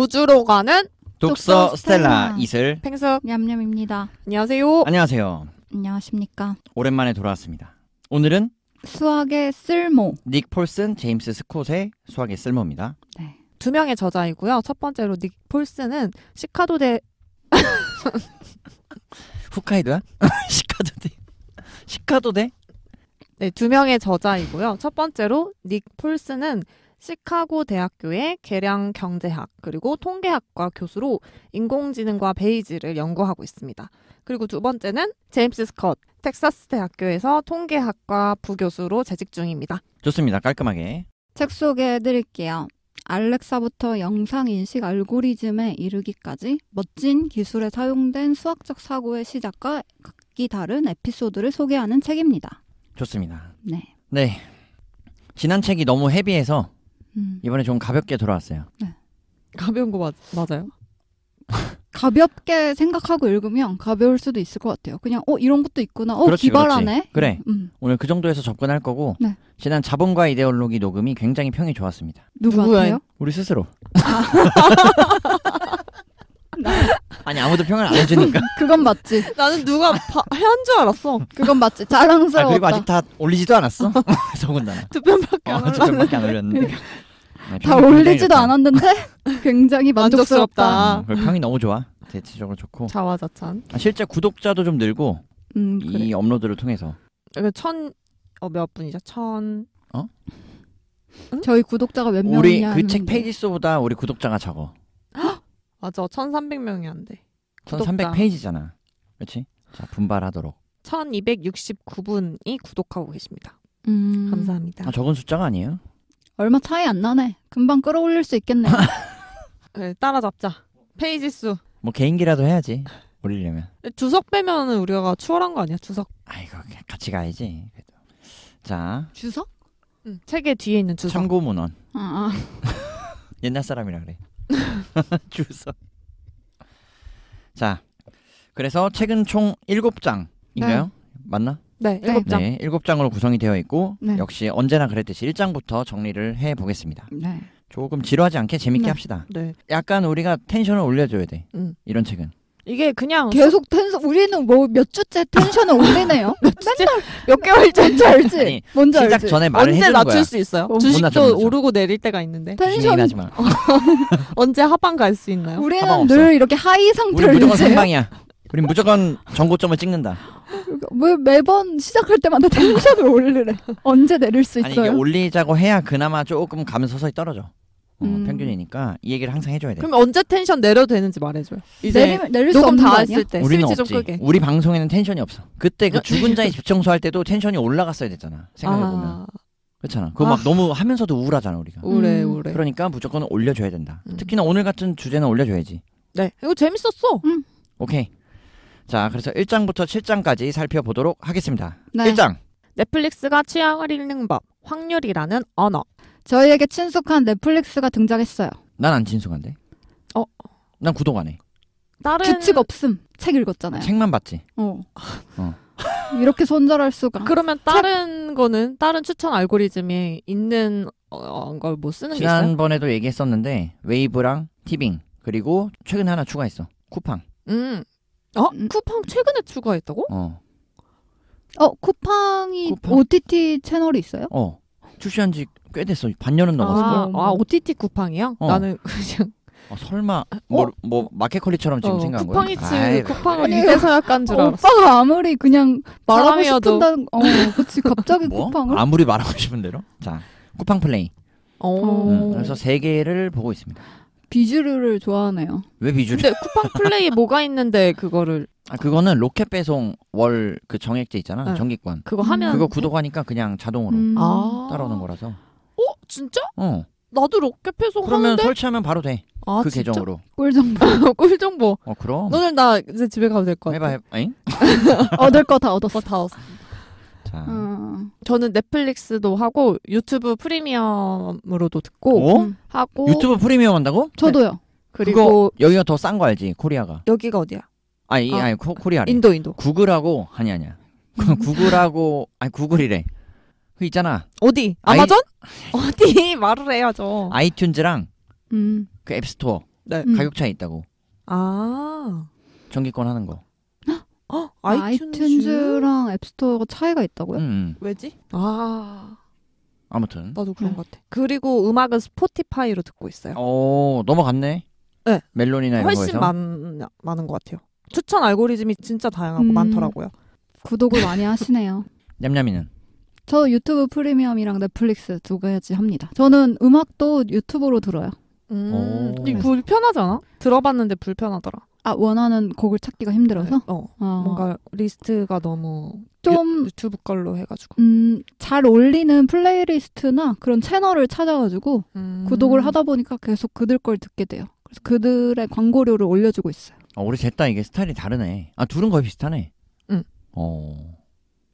우주로 가는 독서 스텔라 이슬 팽석 냠냠입니다. 안녕하세요. 안녕하세요. 안녕하십니까. 오랜만에 돌아왔습니다. 오늘은 수학의 쓸모 닉 폴슨 제임스 스콧의 수학의 쓸모입니다. 네. 두 명의 저자이고요. 첫 번째로 닉 폴슨은 시카도대 후카이도야? 시카도대 시카도대? 네, 두 명의 저자이고요. 첫 번째로 닉 폴슨은 시카고 대학교의 계량 경제학 그리고 통계학과 교수로 인공지능과 베이지를 연구하고 있습니다. 그리고 두 번째는 제임스 스컷 텍사스 대학교에서 통계학과 부교수로 재직 중입니다. 좋습니다. 깔끔하게. 책 소개해드릴게요. 알렉사부터 영상 인식 알고리즘에 이르기까지 멋진 기술에 사용된 수학적 사고의 시작과 각기 다른 에피소드를 소개하는 책입니다. 좋습니다. 네. 네. 지난 책이 너무 헤비해서 음. 이번에 좀 가볍게 돌아왔어요. 네. 가벼운 거 맞, 맞아요? 가볍게 생각하고 읽으면 가벼울 수도 있을 것 같아요. 그냥 어 이런 것도 있구나. 어 그렇지, 기발하네. 그렇지. 그래 음. 오늘 그 정도에서 접근할 거고 네. 지난 자본과 이데올로기 녹음이 굉장히 평이 좋았습니다. 누구한테요? 우리 스스로. 아. 아니 아무도 평을 안 해주니까. 그건 맞지. 나는 누가 한줄 알았어. 그건 맞지. 자랑스러웠다. 그리고 아직 다 올리지도 않았어. 더군다나. 두 편밖에 어, 안 올랐는데. 점밖안 올렸는데. 그러니까. 아, 다 올리지도 않았는데 굉장히 만족스럽다. 음, 그 평이 너무 좋아. 대체적으로 좋고. 자화자찬. 아, 실제 구독자도 좀 늘고 음, 그래. 업로드를 통해서. 그 천어몇 분이죠? 천 어? 저희 구독자가 몇 우리 명이냐? 그책 페이지 수보다 우리 구독자가 적어. 맞아. 1300명이 안 돼. 1300페이지잖아. 그렇지? 자, 분발하도록. 1269분이 구독하고 계십니다. 음... 감사합니다. 아, 적은 숫자가 아니에요? 얼마 차이 안 나네. 금방 끌어올릴 수 있겠네. 그 네, 따라잡자. 페이지 수. 뭐 개인기라도 해야지. 올리려면. 주석 빼면 우리가 추월한 거 아니야? 주석. 아이고 같이 가야지. 그래도. 자. 주석? 응. 책의 뒤에 있는 주석. 참고 문헌. 아, 아. 옛날 사람이라 그래. 줄서. 자, 그래서 책은 총 7장인가요? 네. 맞나? 네, 7장. 네, 7장으로 구성이 되어 있고 네. 역시 언제나 그랬듯이 1장부터 정리를 해 보겠습니다. 네. 조금 지루하지 않게 재밌게 네. 합시다. 네. 약간 우리가 텐션을 올려줘야 돼. 음. 이런 책은. 이게 그냥 계속 텐션 우리는 뭐 몇 주째 텐션을 올리네요. 맨날 몇 개월째인지 알지? 아니, 뭔지 시작 알지? 전에 말을 언제 해주는 낮출 거야. 수 있어요? 어. 낮춰, 못 낮춰. 주식도 오르고 내릴 때가 있는데 텐션 진행하지 마. 언제 하방 갈 수 있나요? 가방 우리는 없어. 늘 이렇게 하이 우리 상태를 무조건 유지해요. 선방이야. 우린 무조건 정고점을 찍는다. 왜 뭐 매번 시작할 때마다 텐션을 올리래? 언제 내릴 수 있어요? 아니 이게 있어요? 올리자고 해야 그나마 조금 가면 서서히 떨어져. 어, 음. 평균이니까 이 얘기를 항상 해줘야 돼. 그럼 언제 텐션 내려도 되는지 말해줘요. 이제 내릴수 없는 거 아니야? 때 우리는 없지. 끄 우리 방송에는 텐션이 없어. 그때 그 죽은 자의 집 청소할 때도 텐션이 올라갔어야 됐잖아. 생각해 보면 아, 그렇잖아. 그막 아. 너무 하면서도 우울하잖아 우리가. 우울해 음. 우울해. 그러니까 무조건 올려줘야 된다. 음. 특히나 오늘 같은 주제는 올려줘야지. 네 이거 재밌었어. 음. 오케이. 자, 그래서 1장부터 7장까지 살펴보도록 하겠습니다. 네. 1장. 넷플릭스가 취향을 읽는 법. 확률이라는 언어. 저희에게 친숙한 넷플릭스가 등장했어요. 난 안 친숙한데. 어. 난 구독 안 해. 다른 규칙 없음. 책 읽었잖아요. 책만 봤지. 어. 어. 이렇게 손절할 수가. 그러면 다른 책... 거는 다른 추천 알고리즘에 있는 어, 어 걸못 뭐 쓰는 게 있어요? 지난번에도 얘기했었는데 웨이브랑 티빙 그리고 최근에 하나 추가했어. 쿠팡. 음. 어? 음. 쿠팡 최근에 추가했다고? 어. 어, 쿠팡이 쿠팡? OTT 채널이 있어요? 어. 출시한 지꽤 됐어. 반년은 넘었어. 아, 아 OTT 쿠팡이요? 어. 나는 그냥 아, 어, 설마 뭐, 어? 뭐 마켓컬리처럼 지금 어, 생각한 거야? 쿠팡이지 쿠팡을 이제서야 깐줄 알았어. 오빠가 아무리 그냥 말하고 싶은다는 어, 그렇지 갑자기 뭐? 쿠팡을 아무리 말하고 싶은 대로 자 쿠팡 플레이. 어. 어. 음, 그래서 세 개를 보고 있습니다. 비주류를 좋아하네요. 왜 비주류? 근데 쿠팡 플레이 뭐가 있는데 그거를 아 그거는 로켓 배송 월 그 정액제 있잖아 네. 정기권 그거 하면 그거 구독하니까 그냥 자동으로 음. 아. 따라오는 거라서 어? 진짜? 어. 나도 로켓패송 그러면 하는데? 설치하면 바로 돼. 아, 그 진짜? 계정으로. 꿀정보. 꿀정보. 어 그럼. 너는 나 이제 집에 가도 될것 같아. 해봐 해 얻을 거 다 얻었어. 어, 다 얻었어. 자. 음, 저는 넷플릭스도 하고 유튜브 프리미엄으로도 듣고 어? 음, 하고 유튜브 프리미엄 한다고? 저도요. 네. 그리고 여기가 더 싼 거 알지? 코리아가. 여기가 어디야? 아니 아, 아니 코, 코리아래. 인도 인도. 구글하고 아니 아니야. 구글하고 아니 구글이래. 그 있잖아. 어디? 아마존? 아이... 어디 말을 해야죠. 아이튠즈랑 음. 그 앱스토어 네. 음. 음. 가격 차이 있다고. 아. 정기권 하는 거. 어? 아, 아이튠즈? 랑 앱스토어가 차이가 있다고요? 음, 음. 왜지? 아. 아무튼. 나도 그런 네. 것 같아. 그리고 음악은 스포티파이로 듣고 있어요. 어, 넘어갔네. 네. 멜론이나 이런 훨씬 거에서. 많, 많은 것 같아요. 추천 알고리즘이 진짜 다양하고 음. 많더라고요. 구독을 많이 하시네요. 냠냠이는? 저 유튜브 프리미엄이랑 넷플릭스 두 가지 합니다. 저는 음악도 유튜브로 들어요. 음, 이 불편하지 아 들어봤는데 불편하더라. 아 원하는 곡을 찾기가 힘들어서 네, 어, 어. 뭔가 리스트가 너무 좀 유, 튜브 걸로 해가지고 음, 잘 올리는 플레이리스트나 그런 채널을 찾아가지고 음. 구독을 하다 보니까 계속 그들 걸 듣게 돼요. 그래서 그들의 광고료를 올려주고 있어요. 어, 우리 쟤딱 이게 스타일이 다르네. 아 둘은 거의 비슷하네. 응. 어.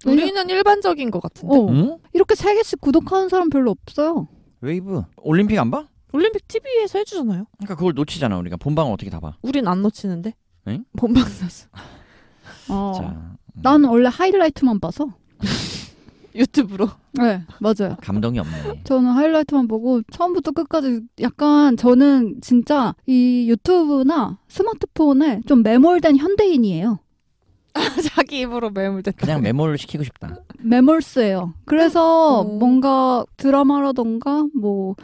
우리는 일반적인 것 같은데. 어. 응? 이렇게 세 개씩 구독하는 사람 별로 없어요. 웨이브 올림픽 안 봐? 올림픽 TV에서 해주잖아요. 그러니까 그걸 놓치잖아 우리가 본방은 어떻게 다 봐? 우린 안 놓치는데. 응? 본방 났어. 어. 난 음. 원래 하이라이트만 봐서. 유튜브로. 네, 맞아요. 감동이 없네. 저는 하이라이트만 보고 처음부터 끝까지 약간 저는 진짜 이 유튜브나 스마트폰에 좀 매몰된 현대인이에요. 자기 입으로 매몰됐다. 그냥 매몰 시키고 싶다. 매몰스예요. 그래서 음. 뭔가 드라마라던가 뭐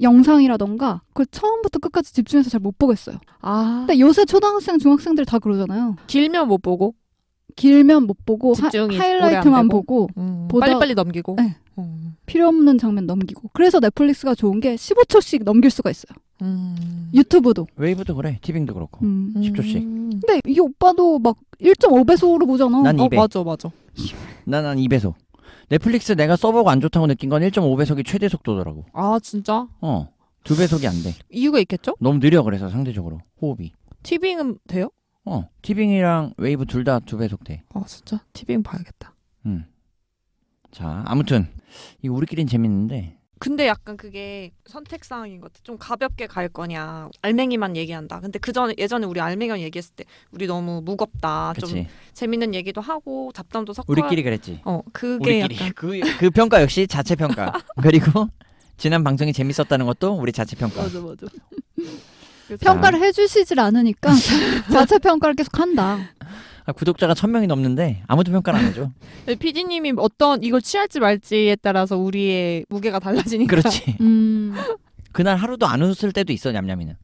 영상이라던가 그 처음부터 끝까지 집중해서 잘 못 보겠어요. 아. 근데 요새 초등학생, 중학생들 다 그러잖아요. 길면 못 보고 길면 못 보고 하, 하이라이트만 보고 음, 보다- 빨리빨리 넘기고. 네. 음. 필요 없는 장면 넘기고. 그래서 넷플릭스가 좋은 게 15초씩 넘길 수가 있어요. 음. 유튜브도. 웨이브도 그래. 티빙도 그렇고. 음. 10초씩. 음. 근데 이 오빠도 막 1.5배속으로 보잖아. 난 2배. 어, 맞아, 맞아. 난난 2배속. 넷플릭스 내가 써보고 안 좋다고 느낀 건 1.5배속이 최대 속도더라고. 아, 진짜? 어. 두 배속이 안 돼. 이유가 있겠죠? 너무 느려 그래서 상대적으로 호흡이. 티빙은 돼요? 어. 티빙이랑 웨이브 둘다두 배속 돼. 아, 진짜? 티빙 봐야겠다. 음. 자, 아무튼 이 우리끼리는 재밌는데 근데 약간 그게 선택 사항인 것 같아. 좀 가볍게 갈 거냐. 알맹이만 얘기한다. 근데 그 전에 예전에 우리 알맹이랑 얘기했을 때 우리 너무 무겁다. 그치. 재밌는 얘기도 하고 잡담도 섞어. 우리끼리 그랬지. 어, 그게 우리끼리 약간 그, 그 평가 역시 자체 평가. 그리고 지난 방송이 재밌었다는 것도 우리 자체 평가. 맞아 맞아. 평가를 해주시질 않으니까 자체 평가를 계속 한다. 아, 구독자가 천 명이 넘는데 아무도 평가를 안 해줘. PD님이 네, 어떤 이걸 취할지 말지에 따라서 우리의 무게가 달라지니까. 그렇지. 음. 그날 하루도 안 웃을 때도 있어 냠냠이는.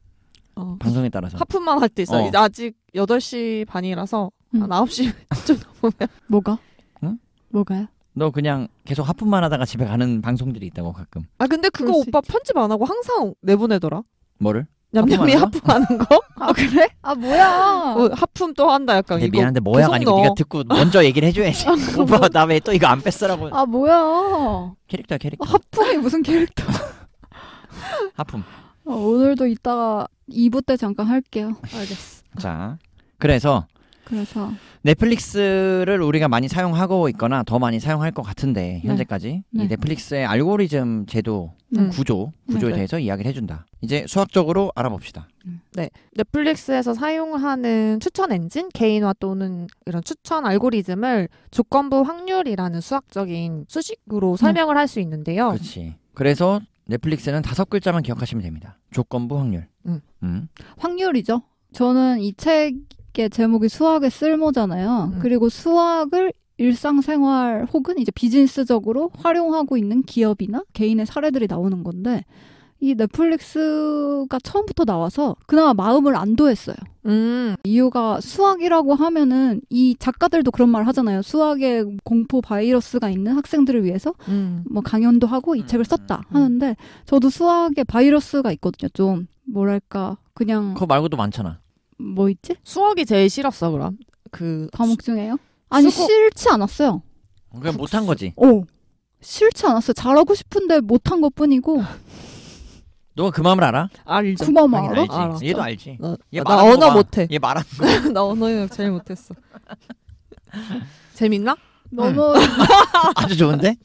어. 방송에 따라서. 하품만 할 때 있어. 어. 아직 8시 반이라서 음. 9시 좀 넘으면. 뭐가? 응? 뭐가요? 너 그냥 계속 하품만 하다가 집에 가는 방송들이 있다고 가끔. 아 근데 그거 오빠 편집 안 하고 항상 내보내더라. 뭐를? 냠냠이 하품하는 거? 아 그래? 아 뭐야? 어, 하품 또 한다 약간 이거 미안한데 뭐야 아니고 넣어. 네가 듣고 먼저 얘기를 해줘야지 아, 오빠 뭐? 나왜또 이거 안 뺐어라고 아 뭐야? 캐릭터 캐릭터 하품이 무슨 캐릭터? 하품 어, 오늘도 이따가 2부 때 잠깐 할게요. 알겠어. 자 그래서 그래서 넷플릭스를 우리가 많이 사용하고 있거나 더 많이 사용할 것 같은데 네. 현재까지 네. 이 넷플릭스의 알고리즘 제도 음. 구조 구조에 네. 대해서 이야기를 해준다. 이제 수학적으로 알아봅시다. 네, 넷플릭스에서 사용하는 추천 엔진 개인화 또는 이런 추천 알고리즘을 조건부 확률이라는 수학적인 수식으로 네. 설명을 음. 할수 있는데요. 그렇지. 그래서 넷플릭스는 다섯 글자만 기억하시면 됩니다. 조건부 확률. 음. 음. 확률이죠. 저는 이책 게 제목이 수학의 쓸모잖아요. 음. 그리고 수학을 일상생활 혹은 이제 비즈니스적으로 활용하고 있는 기업이나 개인의 사례들이 나오는 건데 이 넷플릭스가 처음부터 나와서 그나마 마음을 안 도했어요. 음. 이유가 수학이라고 하면은 이 작가들도 그런 말 하잖아요. 수학의 공포 바이러스가 있는 학생들을 위해서 음. 뭐 강연도 하고 이 음, 책을 음, 썼다 음. 하는데 저도 수학에 바이러스가 있거든요. 좀 뭐랄까 그냥 그거 말고도 많잖아. 뭐 있지? 수학이 제일 싫었어 그럼 그 과목 중에요? 아니 수고... 싫지 않았어요. 그냥 못 한 거지. 어. 싫지 않았어요. 잘하고 싶은데 못한 것 뿐이고. 너가 그 마음을 알아? 알죠. 그 마음 알아? 알지. 알았어. 얘도 알지. 나, 얘나 언어 못해. 얘말하 거. 나 언어 영 제일 못했어. 재밌나? 너무 아주 좋은데?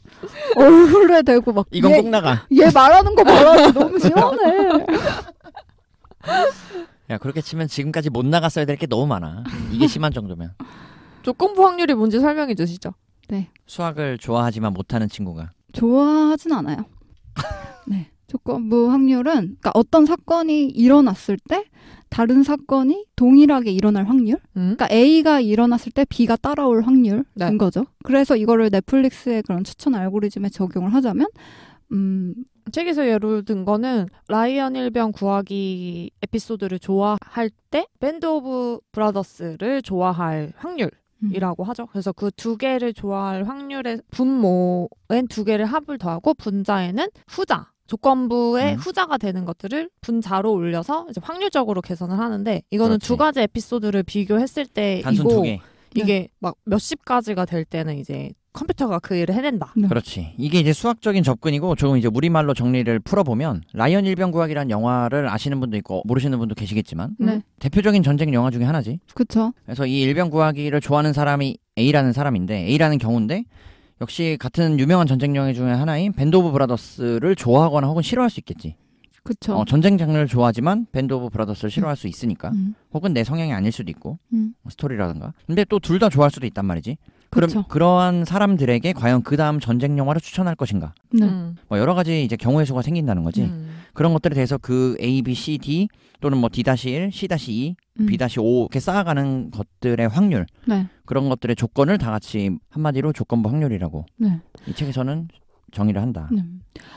얼굴에 대고 막 이건 얘, 나가. 얘 말하는 거 말하는 너무 시원해. 야 그렇게 치면 지금까지 못 나갔어야 될 게 너무 많아. 이게 심한 정도면. 조건부 확률이 뭔지 설명해 주시죠. 네. 수학을 좋아하지만 못하는 친구가. 좋아하진 않아요. 네. 조건부 확률은 그러니까 어떤 사건이 일어났을 때 다른 사건이 동일하게 일어날 확률. 음? 그러니까 A가 일어났을 때 B가 따라올 확률인 네. 거죠. 그래서 이거를 넷플릭스의 그런 추천 알고리즘에 적용을 하자면 음, 책에서 예를든 거는 라이언 일병 구하기 에피소드를 좋아할 때 밴드 오브 브라더스를 좋아할 확률 이라고 음. 하죠. 그래서 그 두 개를 좋아할 확률의 분모엔 두 개를 합을 더하고 분자에는 후자 조건부의 음. 후자가 되는 것들을 분자로 올려서 이제 확률적으로 계산을 하는데 이거는 그렇지. 두 가지 에피소드를 비교했을 때이고 이게 네. 막 몇십 가지가 될 때는 이제 컴퓨터가 그 일을 해낸다. 네. 그렇지. 이게 이제 수학적인 접근이고 조금 이제 우리말로 정리를 풀어보면 라이언 일병 구학이란 영화를 아시는 분도 있고 모르시는 분도 계시겠지만 네. 음. 대표적인 전쟁 영화 중에 하나지. 그렇죠. 그래서 이 일병 구하기를 좋아하는 사람이 A라는 사람인데 A라는 경우인데 역시 같은 유명한 전쟁 영화 중에 하나인 밴드 오브 브라더스를 좋아하거나 혹은 싫어할 수 있겠지. 그렇죠. 어, 전쟁 장르를 좋아하지만 밴드 오브 브라더스를 싫어할 음. 수 있으니까 음. 혹은 내 성향이 아닐 수도 있고 음. 뭐 스토리라든가 근데 또 둘 다 좋아할 수도 있단 말이지 그럼 그 그러한 사람들에게 과연 그 다음 전쟁 영화를 추천할 것인가? 네. 음. 뭐 여러 가지 이제 경우의 수가 생긴다는 거지. 음. 그런 것들에 대해서 그 A, B, C, D 또는 뭐 D-1, C-2, 음. B-5 이렇게 쌓아가는 것들의 확률 네. 그런 것들의 조건을 다 같이 한마디로 조건부 확률이라고 네. 이 책에서는 정의를 한다. 네.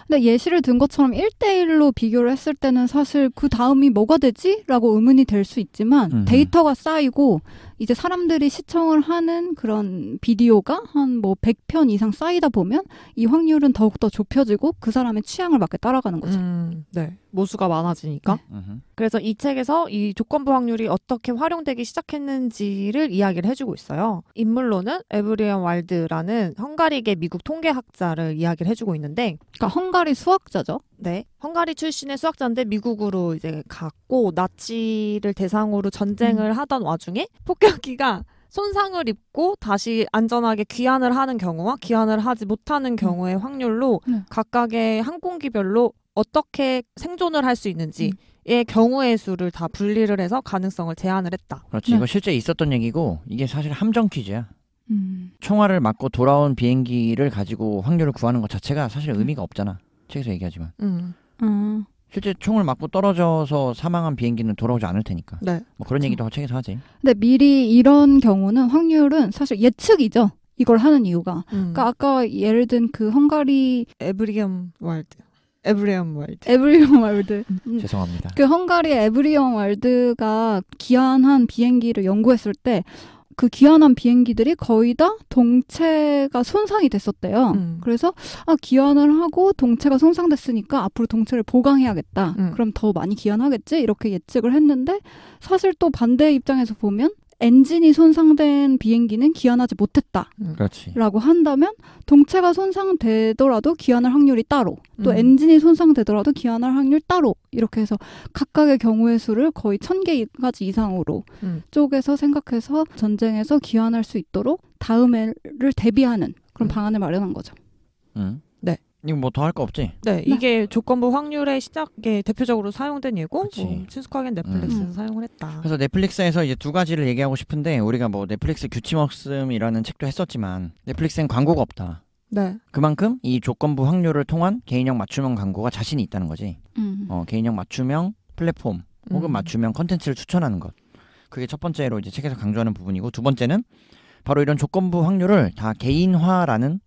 근데 예시를 든 것처럼 일대일로 비교를 했을 때는 사실 그 다음이 뭐가 되지? 라고 의문이 될 수 있지만 음. 데이터가 쌓이고 이제 사람들이 시청을 하는 그런 비디오가 한 뭐 100편 이상 쌓이다 보면 이 확률은 더욱더 좁혀지고 그 사람의 취향을 맞게 따라가는 거죠. 음, 네. 모수가 많아지니까. 네. 그래서 이 책에서 이 조건부 확률이 어떻게 활용되기 시작했는지를 이야기를 해주고 있어요. 인물로는 에브리언 왈드라는 헝가리계 미국 통계학자를 이야기를 해주고 있는데, 그러니까 헝가리 수학자죠. 네, 헝가리 출신의 수학자인데 미국으로 이제 갔고 나치를 대상으로 전쟁을 음. 하던 와중에 폭격기가 손상을 입고 다시 안전하게 귀환을 하는 경우와 귀환을 하지 못하는 음. 경우의 확률로 네. 각각의 항공기별로 어떻게 생존을 할 수 있는지의 음. 경우의 수를 다 분리를 해서 가능성을 제한을 했다. 그렇지. 네. 이거 실제 있었던 얘기고 이게 사실 함정 퀴즈야. 음. 총알을 맞고 돌아온 비행기를 가지고 확률을 구하는 것 자체가 사실 음. 의미가 없잖아. 책에서 얘기하지만. 음. 음. 실제 총을 맞고 떨어져서 사망한 비행기는 돌아오지 않을 테니까. 네. 뭐 그런 그렇 얘기도 책에서 하지. 근데 미리 이런 경우는 확률은 사실 예측이죠. 이걸 하는 이유가. 음. 그러니까 아까 예를 든그 헝가리 에브리엄 월드. 에브리온 월드. 에브리온 월드. 죄송합니다. 그 헝가리 의 에브리온 월드가 기한한 비행기를 연구했을 때 그 기한한 비행기들이 거의 다 동체가 손상이 됐었대요. 음. 그래서 아 기한을 하고 동체가 손상됐으니까 앞으로 동체를 보강해야겠다. 음. 그럼 더 많이 기한하겠지 이렇게 예측을 했는데 사실 또 반대 입장에서 보면 엔진이 손상된 비행기는 기안하지 못했다. 음. 그렇지. 라고 한다면 동체가 손상되더라도 기안할 확률이 따로 또 음. 엔진이 손상되더라도 기안할 확률 따로 이렇게 해서 각각의 경우의 수를 거의 천개까지 이상으로 음. 쪼개서 생각해서 전쟁에서 기안할수 있도록 다음해를 대비하는 그런 음. 방안을 마련한 거죠. 음. 이거 뭐 더 할 거 없지? 네, 네. 이게 네. 조건부 확률의 시작에 대표적으로 사용된 예고, 뭐 친숙하게 음. 넷플릭스에서 음. 사용을 했다. 그래서 넷플릭스에서 이제 두 가지를 얘기하고 싶은데 우리가 뭐 넷플릭스 규칙없음이라는 책도 했었지만 넷플릭스엔 광고가 없다. 네. 그만큼 이 조건부 확률을 통한 개인형 맞춤형 광고가 자신이 있다는 거지. 음. 어, 개인형 맞춤형 플랫폼 혹은 음. 맞춤형 컨텐츠를 추천하는 것. 그게 첫 번째로 이제 책에서 강조하는 부분이고 두 번째는 바로 이런 조건부 확률을 다 개인화라는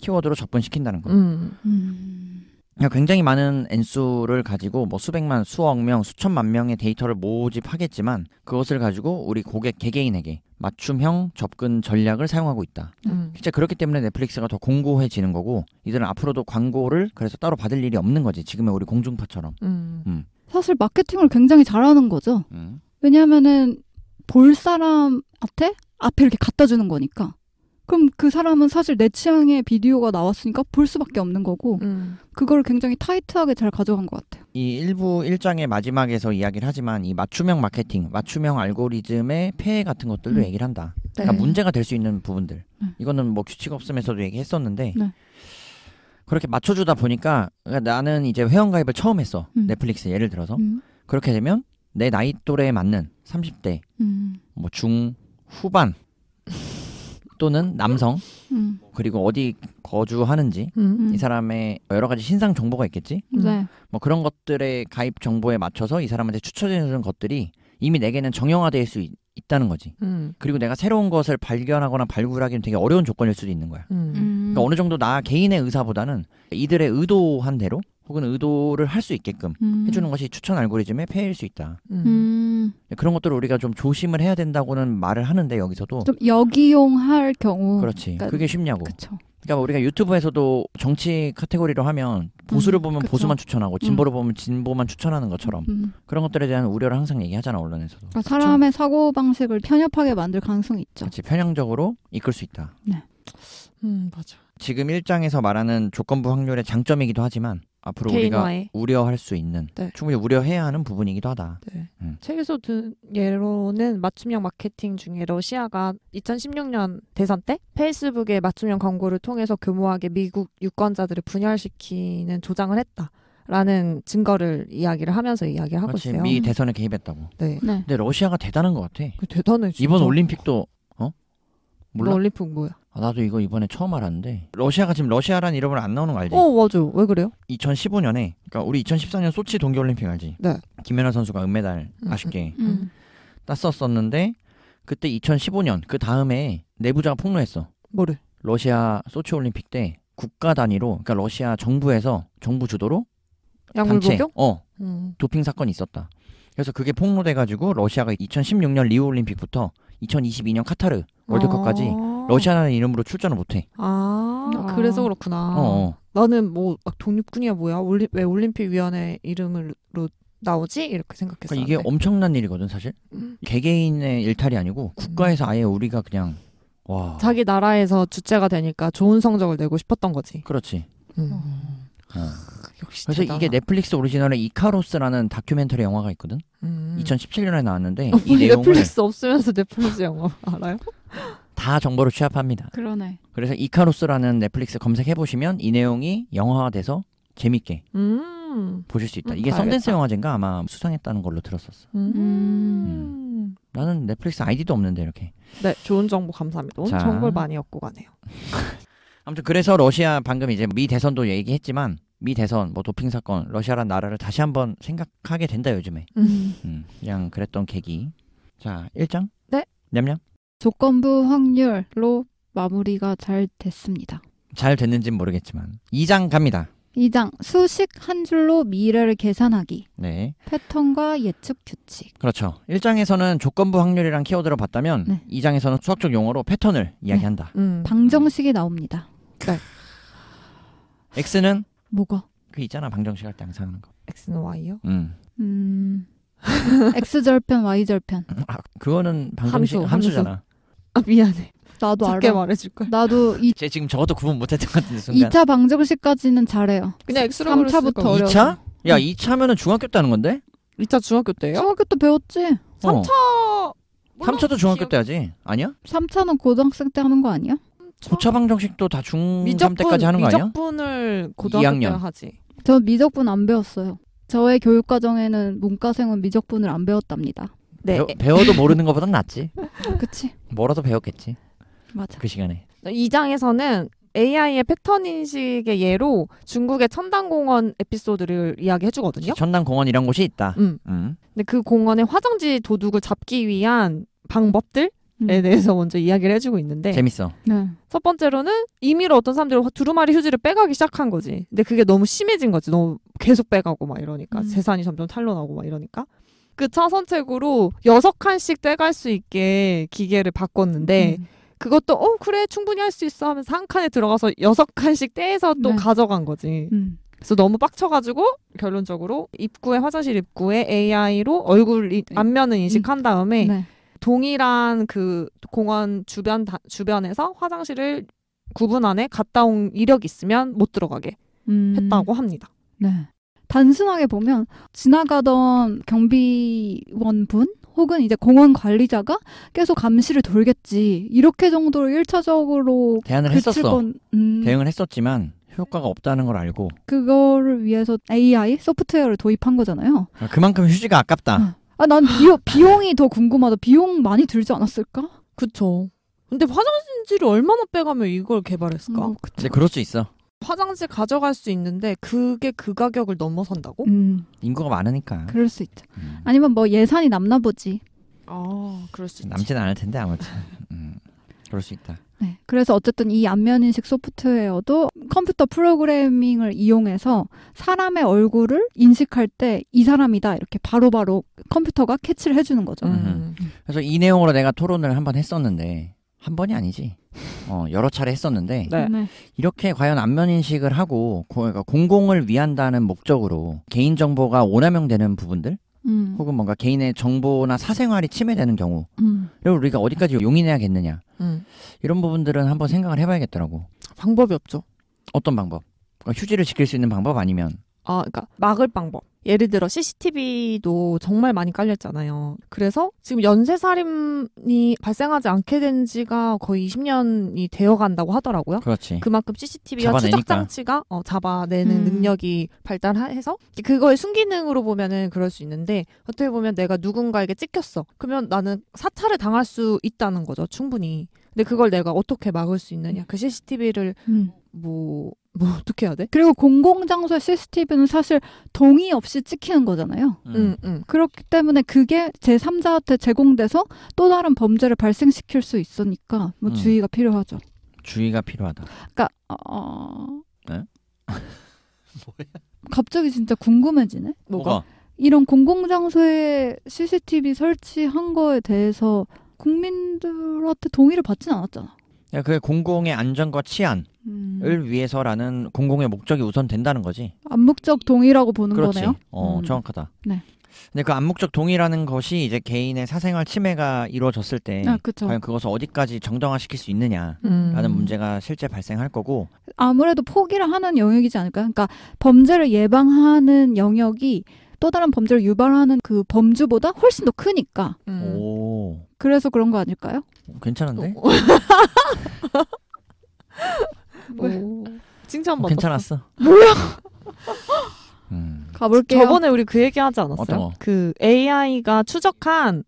키워드로 접근시킨다는 거예요. 음. 음. 그러니까 굉장히 많은 n 수를 가지고 뭐 수백만, 수억 명, 수천만 명의 데이터를 모집하겠지만 그것을 가지고 우리 고객 개개인에게 맞춤형 접근 전략을 사용하고 있다. 음. 실제 그렇기 때문에 넷플릭스가 더 공고해지는 거고 이들은 앞으로도 광고를 그래서 따로 받을 일이 없는 거지. 지금의 우리 공중파처럼. 음. 음. 사실 마케팅을 굉장히 잘하는 거죠. 왜냐하면은 볼 사람한테 앞에 이렇게 갖다 주는 거니까. 그럼 그 사람은 사실 내 취향의 비디오가 나왔으니까 볼 수밖에 없는 거고 음. 그걸 굉장히 타이트하게 잘 가져간 것 같아요. 이 일부 일장의 마지막에서 이야기를 하지만 이 맞춤형 마케팅, 맞춤형 알고리즘의 폐해 같은 것들도 음. 얘기를 한다. 네. 그러니까 문제가 될 수 있는 부분들. 네. 이거는 뭐 규칙 없음에서도 얘기했었는데 네. 그렇게 맞춰주다 보니까 그러니까 나는 이제 회원가입을 처음 했어 음. 넷플릭스 예를 들어서 음. 그렇게 되면 내 나이 또래에 맞는 30대 음. 뭐중 후반 또는 남성 음. 그리고 어디 거주하는지 음, 이 사람의 여러 가지 신상 정보가 있겠지. 음. 네. 뭐 그런 것들의 가입 정보에 맞춰서 이 사람한테 추천해주는 것들이 이미 내게는 정형화될 수 있, 다는 거지. 음. 그리고 내가 새로운 것을 발견하거나 발굴하기는 되게 어려운 조건일 수도 있는 거야. 음. 그러니까 어느 정도 나 개인의 의사보다는 이들의 의도한 대로 혹은 의도를 할 수 있게끔 음. 해주는 것이 추천 알고리즘의 폐해일 수 있다. 음. 음. 네, 그런 것들을 우리가 좀 조심을 해야 된다고는 말을 하는데 여기서도 좀 역이용할 경우 그렇지 그러니까, 그게 쉽냐고. 그쵸. 그러니까 우리가 유튜브에서도 정치 카테고리로 하면 보수를 음, 보면 그쵸. 보수만 추천하고 진보를 음. 보면 진보만 추천하는 것처럼 음. 그런 것들에 대한 우려를 항상 얘기하잖아 언론에서도. 그러니까 사람의 사고 방식을 편협하게 만들 가능성이 있죠. 그렇지 편향적으로 이끌 수 있다. 네. 음 맞아. 지금 일장에서 말하는 조건부 확률의 장점이기도 하지만 앞으로 개인화에. 우리가 우려할 수 있는 네. 충분히 우려해야 하는 부분이기도 하다. 네. 음. 책에서 든 예로는 맞춤형 마케팅 중에 러시아가 2016년 대선 때 페이스북에 맞춤형 광고를 통해서 교묘하게 미국 유권자들을 분열시키는 조장을 했다. 라는 증거를 이야기를 하면서 이야기를 하고 있어요. 미 대선에 개입했다고. 네. 네. 근데 러시아가 대단한 것 같아. 그 대단해. 진짜. 이번 올림픽도 어? 몰라. 올림픽 뭐야? 아, 나도 이거 이번에 처음 알았는데 러시아가 지금 러시아란 이름을 안 나오는 거 알지? 어 맞아. 왜 그래요? 2015년에 그러니까 우리 2014년 소치 동계올림픽 알지? 네. 김연아 선수가 은메달 음, 음 아쉽게 음. 땄었었는데 음. 그때 2015년 그 다음에 내부자가 폭로했어. 뭐를? 러시아 소치 올림픽 때 국가 단위로 그러니까 러시아 정부에서 정부 주도로 단체 어 음. 도핑 사건이 있었다. 그래서 그게 폭로돼가지고 러시아가 2016년 리우 올림픽부터 2022년 카타르 월드컵까지 아~ 러시아라는 이름으로 출전을 못해. 아, 아. 그래서 그렇구나. 어. 어. 나는 뭐 막 독립군이야 뭐야? 올리, 왜 올림픽 위원회 이름으로 나오지? 이렇게 생각했어. 그러니까 이게 엄청난 일이거든 사실. 음. 개개인의 일탈이 아니고 국가에서 아예 우리가 그냥 와. 자기 나라에서 주체가 되니까 좋은 성적을 내고 싶었던 거지. 그렇지. 음. 어. 어. 그래서 대단하다. 이게 넷플릭스 오리지널의 이카로스라는 다큐멘터리 영화가 있거든. 음. 2017년에 나왔는데 어, 이 내용을 넷플릭스 없으면서 넷플릭스 영화 알아요? 다 정보를 취합합니다. 그러네. 그래서 이카로스라는 넷플릭스 검색해 보시면 이 내용이 영화화 돼서 재밌게 음. 보실 수 있다. 음, 이게 선댄스 영화제인가 아마 수상했다는 걸로 들었었어. 음. 음. 나는 넷플릭스 아이디도 없는데 이렇게. 네, 좋은 정보 감사합니다. 오늘 정보를 많이 얻고 가네요. 아무튼 그래서 러시아 방금 이제 미 대선도 얘기했지만 미 대선 뭐 도핑 사건 러시아란 나라를 다시 한번 생각하게 된다 요즘에. 음. 음 그냥 그랬던 계기. 자, 1장. 네. 냠냠. 조건부 확률로 마무리가 잘 됐습니다. 잘 됐는지는 모르겠지만 2장 갑니다. 2장 수식 한 줄로 미래를 계산하기. 네. 패턴과 예측 규칙. 그렇죠. 1장에서는 조건부 확률이란 키워드로 봤다면 네. 2장에서는 수학적 용어로 패턴을 네. 이야기한다. 네. 음. 방정식이 나옵니다. 네. x는 뭐가? 그 있잖아 방정식 할 때 항상 하는 거. x는 y요? 음. 음. X절편, Y절편. 음, 아, 그거는 방정식 함수, 함수잖아. 아, 미안해. 나도 알아. 말해줄 걸. 나도 이... 제 지금 저것도 구분 못했던 것같은 순간. 2차 방정식까지는 잘해요. 그냥 X로 3차부터 어려. 2차? 야, 2차면은 중학교 때 하는 건데? 2차 중학교 때요? 중학교 때 배웠지. 3차 어. 3차도 중학교 기억... 때 하지. 아니야? 3차는 고등학생 때 하는 거 아니야? 3차 방정식도 다 중3 때까지 하는 거 아니야? 미적분을 고등학교 때 하지. 전 미적분 안 배웠어요. 저의 교육 과정에는 문과생은 미적분을 안 배웠답니다. 네. 배, 네. 워도 모르는 것보단 낫지. 그치. 뭐라도 배웠겠지. 맞아. 그 시간에. 이 장에서는 AI의 패턴 인식의 예로 중국의 천당공원 에피소드를 이야기해주거든요. 천당공원이란 곳이 있다. 음. 음. 근데 그 공원의 화장지 도둑을 잡기 위한 방법들 음. 에 대해서 먼저 이야기를 해주고 있는데 재밌어. 네. 첫 번째로는 임의로 어떤 사람들은 두루마리 휴지를 빼가기 시작한 거지. 근데 그게 너무 심해진 거지. 너무 계속 빼가고 막 이러니까 음. 재산이 점점 탄로나고 막 이러니까 그 차선책으로 여섯 칸씩 떼갈 수 있게 기계를 바꿨는데 음. 음. 그것도 어 그래 충분히 할 수 있어 하면서 한 칸에 들어가서 여섯 칸씩 떼서 또 네. 가져간 거지. 음. 그래서 너무 빡쳐가지고 결론적으로 입구에 화장실 입구에 AI로 얼굴 이, 안면을 네. 인식한 다음에 네. 동일한 그 공원 주변 다, 주변에서 화장실을 구분 안에 갔다 온 이력이 있으면 못 들어가게 음. 했다고 합니다. 네. 단순하게 보면 지나가던 경비원분 혹은 이제 공원 관리자가 계속 감시를 돌겠지 이렇게 정도로 일차적으로 대안을 했었어 건, 음. 대응을 했었지만 효과가 없다는 걸 알고 그거를 위해서 AI 소프트웨어를 도입한 거잖아요. 그만큼 휴지가 아깝다. 어. 아, 난 비용, 비용이 더 궁금하다. 비용 많이 들지 않았을까? 그쵸. 근데 화장실을 얼마나 빼가며 이걸 개발했을까? 음, 근데 그럴 수 있어. 화장실 가져갈 수 있는데 그게 그 가격을 넘어선다고? 음. 인구가 많으니까. 그럴 수 있죠. 음. 아니면 뭐 예산이 남나 보지. 아, 그럴 수 있지. 남진 않을 텐데 아무튼. 음. 그럴 수 있다. 네. 그래서 어쨌든 이 안면인식 소프트웨어도 컴퓨터 프로그래밍을 이용해서 사람의 얼굴을 인식할 때 이 사람이다 이렇게 바로바로 바로 컴퓨터가 캐치를 해주는 거죠. 음. 음. 그래서 이 내용으로 내가 토론을 한번 했었는데 한 번이 아니지. 어, 여러 차례 했었는데 네. 네. 이렇게 과연 안면 인식을 하고 그러니까 공공을 위한다는 목적으로 개인 정보가 오남용되는 부분들 음. 혹은 뭔가 개인의 정보나 사생활이 침해되는 경우 음. 그리고 우리가 어디까지 용인해야겠느냐 음. 이런 부분들은 한번 생각을 해봐야겠더라고 방법이 없죠 어떤 방법 그러니까 휴지를 지킬 수 있는 방법 아니면 아 그러니까 막을 방법 예를 들어 CCTV도 정말 많이 깔렸잖아요. 그래서 지금 연쇄살인이 발생하지 않게 된 지가 거의 20년이 되어 간다고 하더라고요. 그렇지. 그만큼 CCTV와 추적장치가 어, 잡아내는 음. 능력이 발달해서 그거의 순기능으로 보면은 그럴 수 있는데 어떻게 보면 내가 누군가에게 찍혔어. 그러면 나는 사찰을 당할 수 있다는 거죠. 충분히. 근데 그걸 내가 어떻게 막을 수 있느냐. 그 CCTV를 음. 뭐뭐 어떻게 해야 돼? 그리고 공공장소 CCTV는 사실 동의 없이 찍히는 거잖아요. 음. 음, 음. 그렇기 때문에 그게 제3자한테 제공돼서 또 다른 범죄를 발생시킬 수 있으니까 뭐 음. 주의가 필요하죠. 주의가 필요하다. 그러니까 어... 어. 네? 뭐야? 갑자기 진짜 궁금해지네. 뭐가? 이런 공공장소에 CCTV 설치한 거에 대해서 국민들한테 동의를 받진 않았잖아. 야, 그게 공공의 안전과 치안. 음. 을 위해서라는 공공의 목적이 우선 된다는 거지. 암묵적 동의라고 보는 그렇지. 거네요. 어, 음. 정확하다. 네. 근데 그 암묵적 동의라는 것이 이제 개인의 사생활 침해가 이루어졌을 때 아, 과연 그것을 어디까지 정당화시킬 수 있느냐라는 음. 문제가 실제 발생할 거고 아무래도 포기를 하는 영역이지 않을까요? 그러니까 범죄를 예방하는 영역이 또 다른 범죄를 유발하는 그 범주보다 훨씬 더 크니까. 음. 오. 그래서 그런 거 아닐까요? 괜찮은데? 뭐 뭐 칭찬 받았어. 어, 괜찮았어. 뭐야? 음. 가볼게요. 저번에 우리 그 얘기 하지 않았어요? 그 AI가 추적한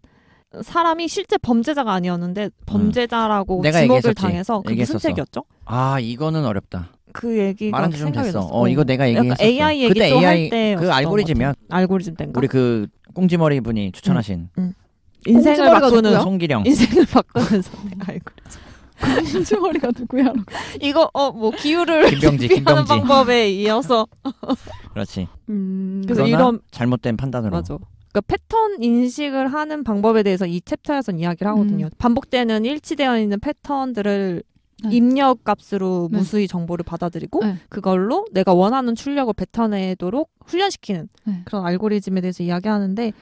사람이 실제 범죄자가 아니었는데 범죄자라고 음. 내가 지목을 얘기했었지. 당해서 그 무슨 책이었죠? 아 이거는 어렵다. 그 얘기 말한 지좀 됐어. 어, 이거 내가 어, 얘기했어. AI 얘기 그때 AI 그 알고리즘이야. 알고리즘 땐가? 우리 그 꽁지머리 분이 추천하신 음, 음. 인생을 바꾸는 송기령 인생을 바꾸는 알고리 금신주머리가 누구야? 이거 어 뭐 기후를 김병지, 대비하는 김병지. 방법에 이어서 그렇지. 음, 그래서 이런 잘못된 판단으로. 맞아. 그 패턴 인식을 하는 방법에 대해서 이 챕터에선 이야기를 하거든요. 음. 반복되는 일치되어 있는 패턴들을 네. 입력 값으로 네. 무수히 정보를 받아들이고 네. 그걸로 내가 원하는 출력을 뱉어내도록 훈련시키는 네. 그런 알고리즘에 대해서 이야기하는데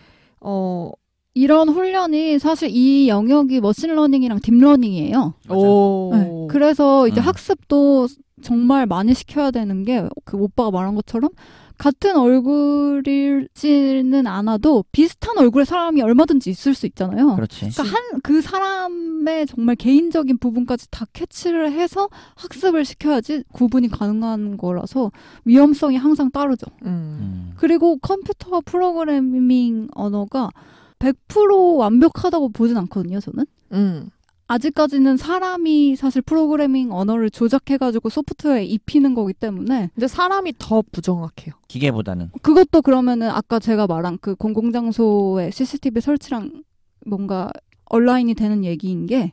어 이런 훈련이 사실 이 영역이 머신러닝이랑 딥러닝이에요. 네. 그래서 이제 음. 학습도 정말 많이 시켜야 되는 게 그 오빠가 말한 것처럼 같은 얼굴이지는 않아도 비슷한 얼굴의 사람이 얼마든지 있을 수 있잖아요. 그렇지. 그러니까 한 그 사람의 정말 개인적인 부분까지 다 캐치를 해서 학습을 시켜야지 구분이 가능한 거라서 위험성이 항상 따르죠. 음. 음. 그리고 컴퓨터 프로그래밍 언어가 100% 완벽하다고 보진 않거든요, 저는. 음. 아직까지는 사람이 사실 프로그래밍 언어를 조작해가지고 소프트웨어에 입히는 거기 때문에. 근데 사람이 더 부정확해요. 기계보다는. 그것도 그러면은 아까 제가 말한 그 공공장소의 CCTV 설치랑 뭔가 온라인이 되는 얘기인 게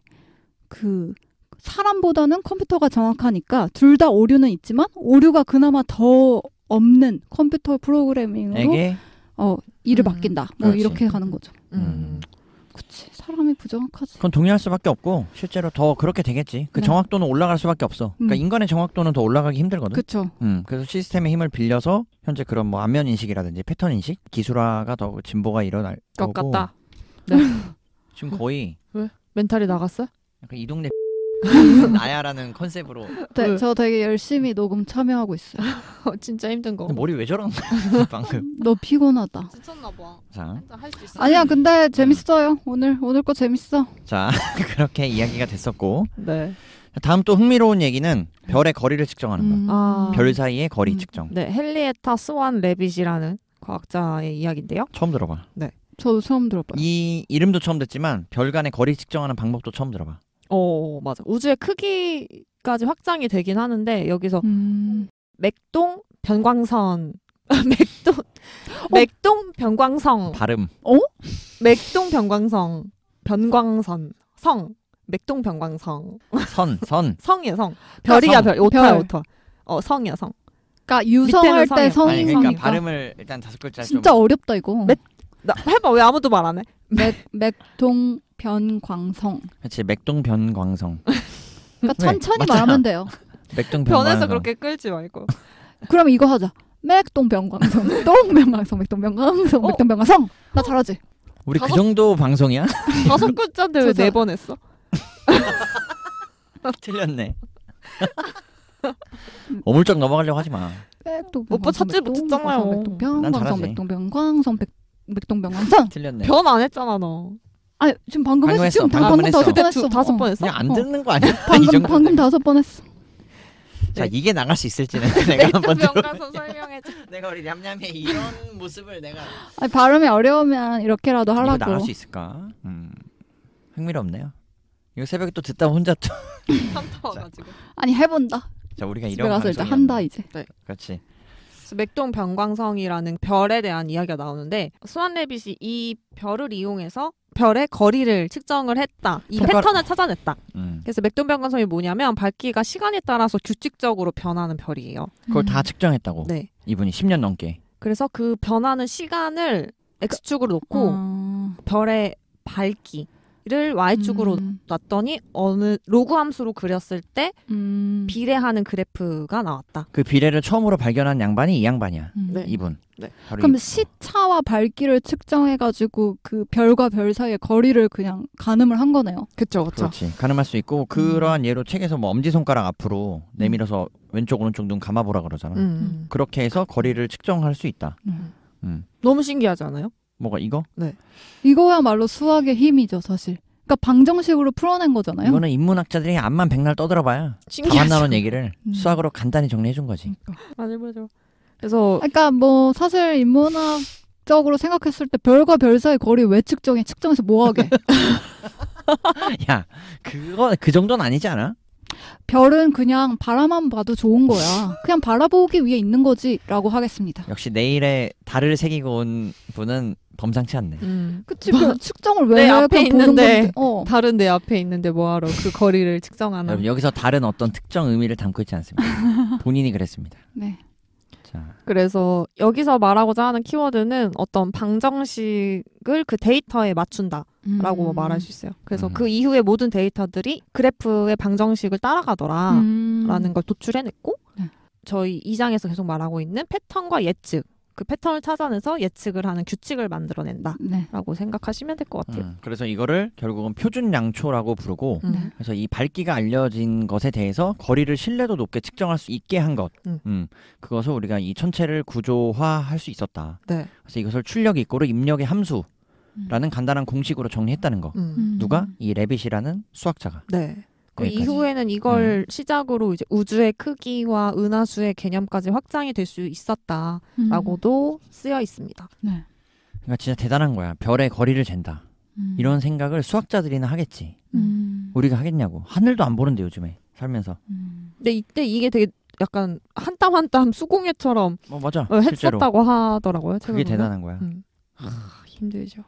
그 사람보다는 컴퓨터가 정확하니까 둘 다 오류는 있지만 오류가 그나마 더 없는 컴퓨터 프로그래밍으로 어, 일을 음. 맡긴다. 뭐 그렇지. 이렇게 가는 거죠. 음. 음. 그치 사람이 부정확하지. 그건 동의할 수밖에 없고 실제로 더 그렇게 되겠지. 그 네. 정확도는 올라갈 수밖에 없어. 그러니까 인간의 정확도는 더 올라가기 힘들거든. 그렇죠. 음, 그래서 시스템의 힘을 빌려서 현재 그런 뭐 안면 인식이라든지 패턴 인식 기술화가 더 진보가 일어날 것 거고. 같다. 네. 지금 거의 왜 멘탈이 나갔어? 약간 이동래 음. 나야라는 컨셉으로. 네, 그 저 되게 열심히 녹음 참여하고 있어요. 진짜 힘든 거. 머리 왜 저런 거야 방금? 음, 너 피곤하다. 지쳤나 봐. 자, 할수 있어. 아니야, 근데 음. 재밌어요. 오늘 오늘 거 재밌어. 자, 그렇게 이야기가 됐었고. 네. 다음 또 흥미로운 얘기는 별의 거리를 측정하는 거. 음. 아. 별 사이의 거리 음. 측정. 네, 헨리에타 스완 레빗이라는 과학자의 이야기인데요. 처음 들어봐. 네. 저도 처음 들어봐요. 이 이름도 처음 듣지만 별간의 거리 측정하는 방법도 처음 들어봐. 어, 맞아. 우주의 크기까지 확장이 되긴 하는데 여기서 음. 맥동 변광선 맥동 어? 맥동 변광성 발음. 어? 맥동 변광성 변광선 성 맥동 변광성 선 선. 성이에 성. 그러니까 별이야 별. 오타야 오타. 어 성이야 성. 그러니까 유성할 때 성인 아니, 그러성니까 발음을 일단 다섯 글자 진짜 좀 어렵다 이거. 맥, 나 해봐 왜 아무도 말 안 해? 맥 맥동 변광성. 그렇지 맥동 변광성. 그러니까 네, 천천히 말하면 돼요. 맥동 변광성. 변해서 그렇게 끌지 말고. 그럼 이거 하자. 맥동 변광성, 똥 변광성, 맥동 변광성, 맥동 변광성. 나 잘하지. 우리 그 다섯... 그 정도 방송이야? 다섯 글자인데 왜 네 번 했어? 틀렸네. 어물쩍 넘어가려고 하지 마. 오빠 찾지 못했잖아요. 백동병광성, 백동병광성, 백동병광성. 틀렸네. 변 안 했잖아 너. 아니 지금 방금, 방금 했어. 지금 방금, 다섯 번 했어. 다섯 번 했어. 그냥 안 듣는 거 아니야? 방금 방금 다섯 번 했어. 자 네. 이게 나갈 수 있을지는 내가 한번 들어가서 네, 설명해 줘. 내가 우리 냠냠의 이런 모습을 내가 아니, 발음이 어려우면 이렇게라도 하려고. 나갈 수 있을까? 음. 흥미롭네요. 이거 새벽에 또 듣다 혼자 또 한타워가지고. 아니 해본다. 자 우리가 이런 가서 일단 한다 이제. 네. 그렇지. 맥동 변광성이라는 별에 대한 이야기가 나오는데 수완레빗이 이 별을 이용해서 별의 거리를 측정을 했다. 이손 그러니까 패턴을 찾아냈다. 음. 그래서 맥동변관성이 뭐냐면 밝기가 시간에 따라서 규칙적으로 변하는 별이에요. 그걸 음. 다 측정했다고. 네. 이분이 10년 넘게. 그래서 그 변하는 시간을 x축으로 놓고 어... 별의 밝기 를 y축으로 음. 놨더니 어느 로그 함수로 그렸을 때 음. 비례하는 그래프가 나왔다. 그 비례를 처음으로 발견한 양반이 이 양반이야. 음. 네. 이분. 네. 그럼 이... 시차와 밝기를 측정해가지고 그 별과 별 사이의 거리를 그냥 가늠을 한 거네요. 그렇죠, 그렇지. 가늠할 수 있고 그러한 예로 책에서 뭐 엄지 손가락 앞으로 음. 내밀어서 왼쪽 오른쪽 눈 감아보라 그러잖아. 요 음. 그렇게 해서 거리를 측정할 수 있다. 음. 너무 신기하지 않아요? 뭐가 이거? 네. 이거야말로 수학의 힘이죠, 사실. 그러니까 방정식으로 풀어낸 거잖아요. 이거는 인문학자들이 암만 백날 떠들어봐야 다만 나온 얘기를 음. 수학으로 간단히 정리해 준 거지. 맞아 그러니까. 맞아. 그래서 그러니까 뭐 사실 인문학적으로 생각했을 때 별과 별 사이 거리 외측정에 측정해서 뭐하게. 야, 그거 그 정도는 아니지 않아? 별은 그냥 바라만 봐도 좋은 거야. 그냥 바라보기 위해 있는 거지라고 하겠습니다. 역시 내일에 달을 새기고 온 분은 범상치 않네. 음. 그치, 그 측정을 왜내 앞에 있는데, 어. 다른 내 앞에 있는데 뭐하러 그 거리를 측정하나. 여러분, 여기서 다른 어떤 특정 의미를 담고 있지 않습니다. 본인이 그랬습니다. 네. 그래서 여기서 말하고자 하는 키워드는 어떤 방정식을 그 데이터에 맞춘다. 라고 음. 말할 수 있어요. 그래서 음. 그이후에 모든 데이터들이 그래프의 방정식을 따라가더라 라는 음. 걸 도출해냈고 네. 저희 이장에서 계속 말하고 있는 패턴과 예측 그 패턴을 찾아내서 예측을 하는 규칙을 만들어낸다라고 네. 생각하시면 될 것 같아요. 음, 그래서 이거를 결국은 표준 양초라고 부르고 음. 그래서 이 밝기가 알려진 것에 대해서 거리를 신뢰도 높게 측정할 수 있게 한 것. 음. 음 그것을 우리가 이 천체를 구조화할 수 있었다. 네. 그래서 이것을 출력 이꼬르 입력의 함수 라는 간단한 공식으로 정리했다는 거. 음. 음. 누가? 이 레빗이라는 수학자가. 네. 그 이후에는 이걸 음. 시작으로 이제 우주의 크기와 은하수의 개념까지 확장이 될 수 있었다라고도 음. 쓰여 있습니다. 네. 그러니까 진짜 대단한 거야. 별의 거리를 잰다. 음. 이런 생각을 수학자들이나 하겠지. 음. 우리가 하겠냐고. 하늘도 안 보는데 요즘에 살면서. 근데 이때 이게 되게 약간 한땀한땀 수공예처럼 어, 맞아. 어, 했었다고 실제로. 하더라고요. 최근에. 그게 대단한 거야. 하, 힘들죠.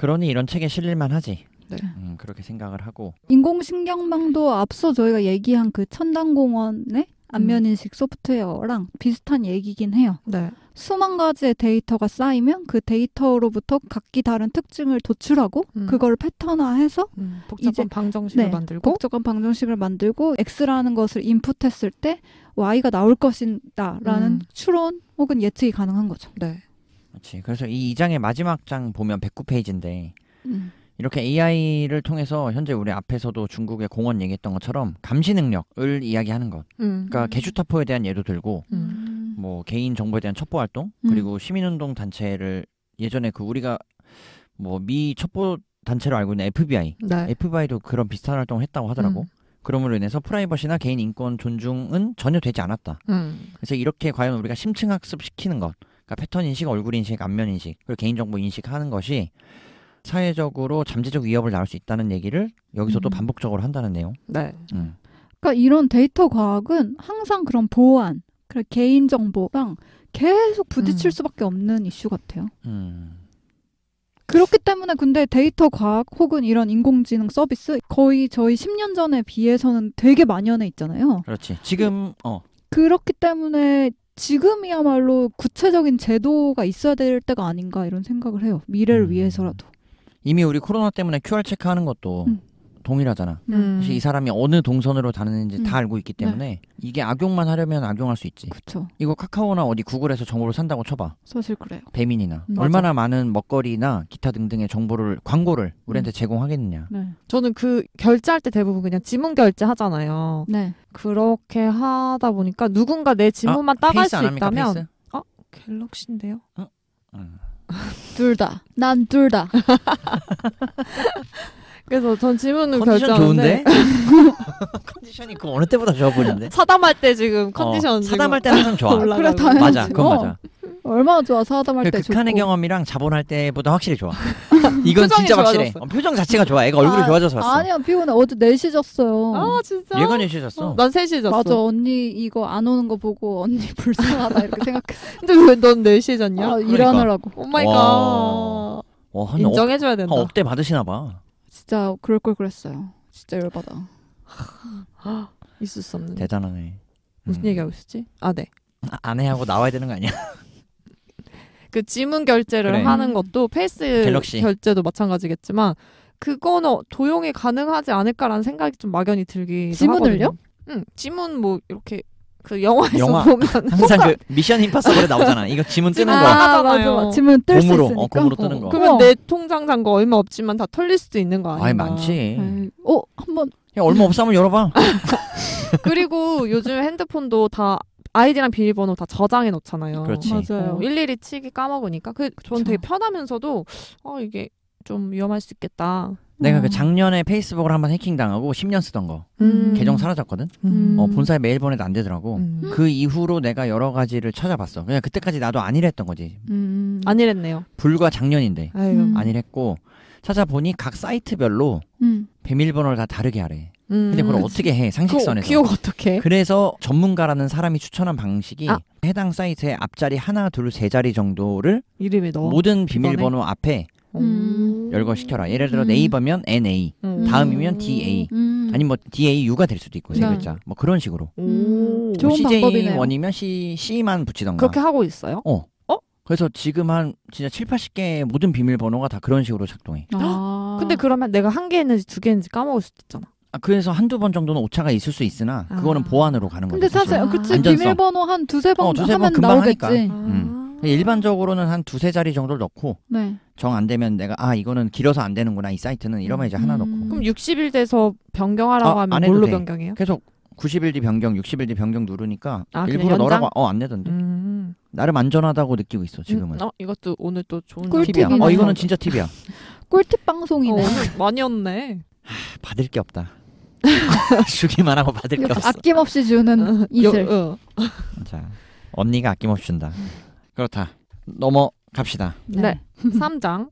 그러니 이런 책에 실릴만 하지. 네. 음, 그렇게 생각을 하고 인공신경망도 앞서 저희가 얘기한 그 천당공원의 음. 안면인식 소프트웨어랑 비슷한 얘기긴 해요. 네. 수만 가지의 데이터가 쌓이면 그 데이터로부터 각기 다른 특징을 도출하고 음. 그걸 패턴화해서 음, 복잡한 방정식을 네, 만들고 복잡한 방정식을 만들고 x라는 것을 인풋했을 때 y가 나올 것이다라는 음. 추론 혹은 예측이 가능한 거죠. 네. 그렇지. 그래서 이 2장의 마지막 장 보면 109페이지인데 음. 이렇게 AI를 통해서 현재 우리 앞에서도 중국의 공원 얘기했던 것처럼 감시 능력을 이야기하는 것. 음. 그러니까 개슈타포에 대한 예도 들고 음. 뭐 개인 정보에 대한 첩보 활동 음. 그리고 시민운동 단체를 예전에 그 우리가 뭐 미 첩보 단체로 알고 있는 FBI, 네. FBI도 그런 비슷한 활동을 했다고 하더라고. 음. 그러므로 인해서 프라이버시나 개인 인권 존중은 전혀 되지 않았다. 음. 그래서 이렇게 과연 우리가 심층 학습시키는 것, 그러니까 패턴 인식, 얼굴 인식, 안면 인식, 그리고 개인정보 인식하는 것이 사회적으로 잠재적 위협을 낳을 수 있다는 얘기를 여기서도 음. 반복적으로 한다는 내용. 네. 음. 그러니까 이런 데이터 과학은 항상 그런 보안, 그런 개인 정보랑 계속 부딪힐 음. 수밖에 없는 이슈 같아요. 음. 그렇기 때문에 근데 데이터 과학 혹은 이런 인공지능 서비스 거의 저희 10년 전에 비해서는 되게 만연해 있잖아요. 그렇지. 지금 어. 그렇기 때문에 지금이야말로 구체적인 제도가 있어야 될 때가 아닌가 이런 생각을 해요. 미래를 음. 위해서라도. 이미 우리 코로나 때문에 QR 체크하는 것도 음. 동일하잖아. 음. 사실 이 사람이 어느 동선으로 다니는지 음. 다 알고 있기 네. 때문에 네. 이게 악용만 하려면 악용할 수 있지. 그쵸. 이거 카카오나 어디 구글에서 정보를 산다고 쳐봐. 사실 그래요. 배민이나 음. 얼마나 맞아. 많은 먹거리나 기타 등등의 정보를 광고를 음. 우리한테 제공하겠느냐. 네. 저는 그 결제할 때 대부분 그냥 지문 결제 하잖아요. 네. 그렇게 하다 보니까 누군가 내 지문만 아, 따갈 수 합니까, 있다면 페이스? 어 갤럭시인데요. 어? 둘 다. 난 둘 다. 그래서 전 질문은 컨 결정하는데. 컨디션이 그 어느 때보다 좋아 보이는데? 사담할 때 지금 어, 컨디션 어, 지금 사담할 때 항상 좋아. 그래 맞아, 그건 어. 맞아. 얼마나 좋아 사담할 그때 극한의 좋고. 경험이랑 자본할 때보다 확실히 좋아. 이건 진짜 확실해. 어 표정 자체가 좋아. 애가 얼굴이 아, 좋아져서 왔어. 아니야 피곤해 어제 4시 잤어요. 아 진짜? 얘가 내쉬셨어. 난 셋이 잤어. 맞아 언니 이거 안 오는 거 보고 언니 불쌍하다 이렇게 생각했어. 근데 왜 넌 4시에 냐 아, 일하느라고. 오 마이 갓. 인정해줘야 된다. 억, 대 받으시나 봐. 진짜 그럴 걸 그랬어요. 진짜 열받아. 있을 수 없는. 대단하네. 무슨 음. 얘기하고 있었지? 아 네. 아, 내하고 나와야 되는 거 아니야? 그 지문 결제를 그래. 하는 것도 페이스 갤럭시. 결제도 마찬가지겠지만 그거는 도용이 가능하지 않을까라는 생각이 좀 막연히 들기 지문을요? 응, 지문 뭐 이렇게 그 영화에서 영화. 보면 항상 그 미션 임파서블에 나오잖아. 이거 지문 뜨는 아, 거. 아, 맞아, 맞아. 지문 뜰 수 있으니까. 어, 곰으로 뜨는 거. 그러면 어. 내 통장 잔 거 얼마 없지만 다 털릴 수도 있는 거 아니야? 아이 많지. 에이. 어, 한번 야, 얼마 없어 한 열어봐. 그리고 요즘 핸드폰도 다 아이디랑 비밀번호 다 저장해 놓잖아요. 그렇지. 맞아요. 어. 일일이 치기 까먹으니까 그저 되게 편하면서도 어 이게 좀 위험할 수 있겠다. 내가 그 음. 그 작년에 페이스북을 한번 해킹당하고 10년 쓰던 거 음. 계정 사라졌거든. 음. 어, 본사에 메일 보내도 안 되더라고. 음. 그 이후로 내가 여러 가지를 찾아봤어. 그냥 그때까지 나도 안일했던 거지. 안일했네요. 음. 불과 작년인데 안일했고 음. 찾아보니 각 사이트별로 비밀번호를 다 다르게 하래. 근데 그걸 어떻게 해 상식선에서? 기 어떻게? 그래서 전문가라는 사람이 추천한 방식이 아. 해당 사이트의 앞자리 하나 둘 세 자리 정도를 이름에 넣어 모든 비밀번호 앞에 음. 열거시켜라. 예를 들어 네이버면 음. NA, 음. 다음이면 DA, 아니면 뭐 DAU가 될 수도 있고 세 네. 글자. 뭐 그런 식으로. 오. 좋은 CJ 방법이네요. 원이면 C C만 붙이던가. 그렇게 하고 있어요? 어. 어? 그래서 지금 한 진짜 7, 80개의 모든 비밀번호가 다 그런 식으로 작동해. 아. 아. 근데 그러면 내가 한 개였는지 두 개였는지 까먹을 수도 있잖아. 아, 그래서 한두 번 정도는 오차가 있을 수 있으나 그거는 아. 보안으로 가는 근데 거죠. 사실, 사실. 그치 안전성. 비밀번호 한 두세 어, 번 어, 하면 금방 나오겠지. 하니까. 음. 아. 일반적으로는 한 두세 자리 정도를 넣고 네. 정 안 되면 내가 아 이거는 길어서 안 되는구나 이 사이트는 이러면 이제 하나 넣고 그럼 60일 돼서 변경하라고 아, 하면 뭘로 돼. 변경해요? 계속 90일 뒤 변경, 60일 뒤 변경 누르니까 아, 일부러 넣으라고 어안 내던데. 음. 나름 안전하다고 느끼고 있어 지금은. 음, 어, 이것도 오늘 또 좋은 팁이야. 어 이거는 진짜 팁이야. 꿀팁 방송이네. 어, 많이 었네. 받을 게 없다. 주기만 하고 받을 게 없어. 아낌없이 주는 어, 이슬. 어. 자 언니가 아낌없이 준다. 그렇다. 넘어갑시다. 네. 네. 삼장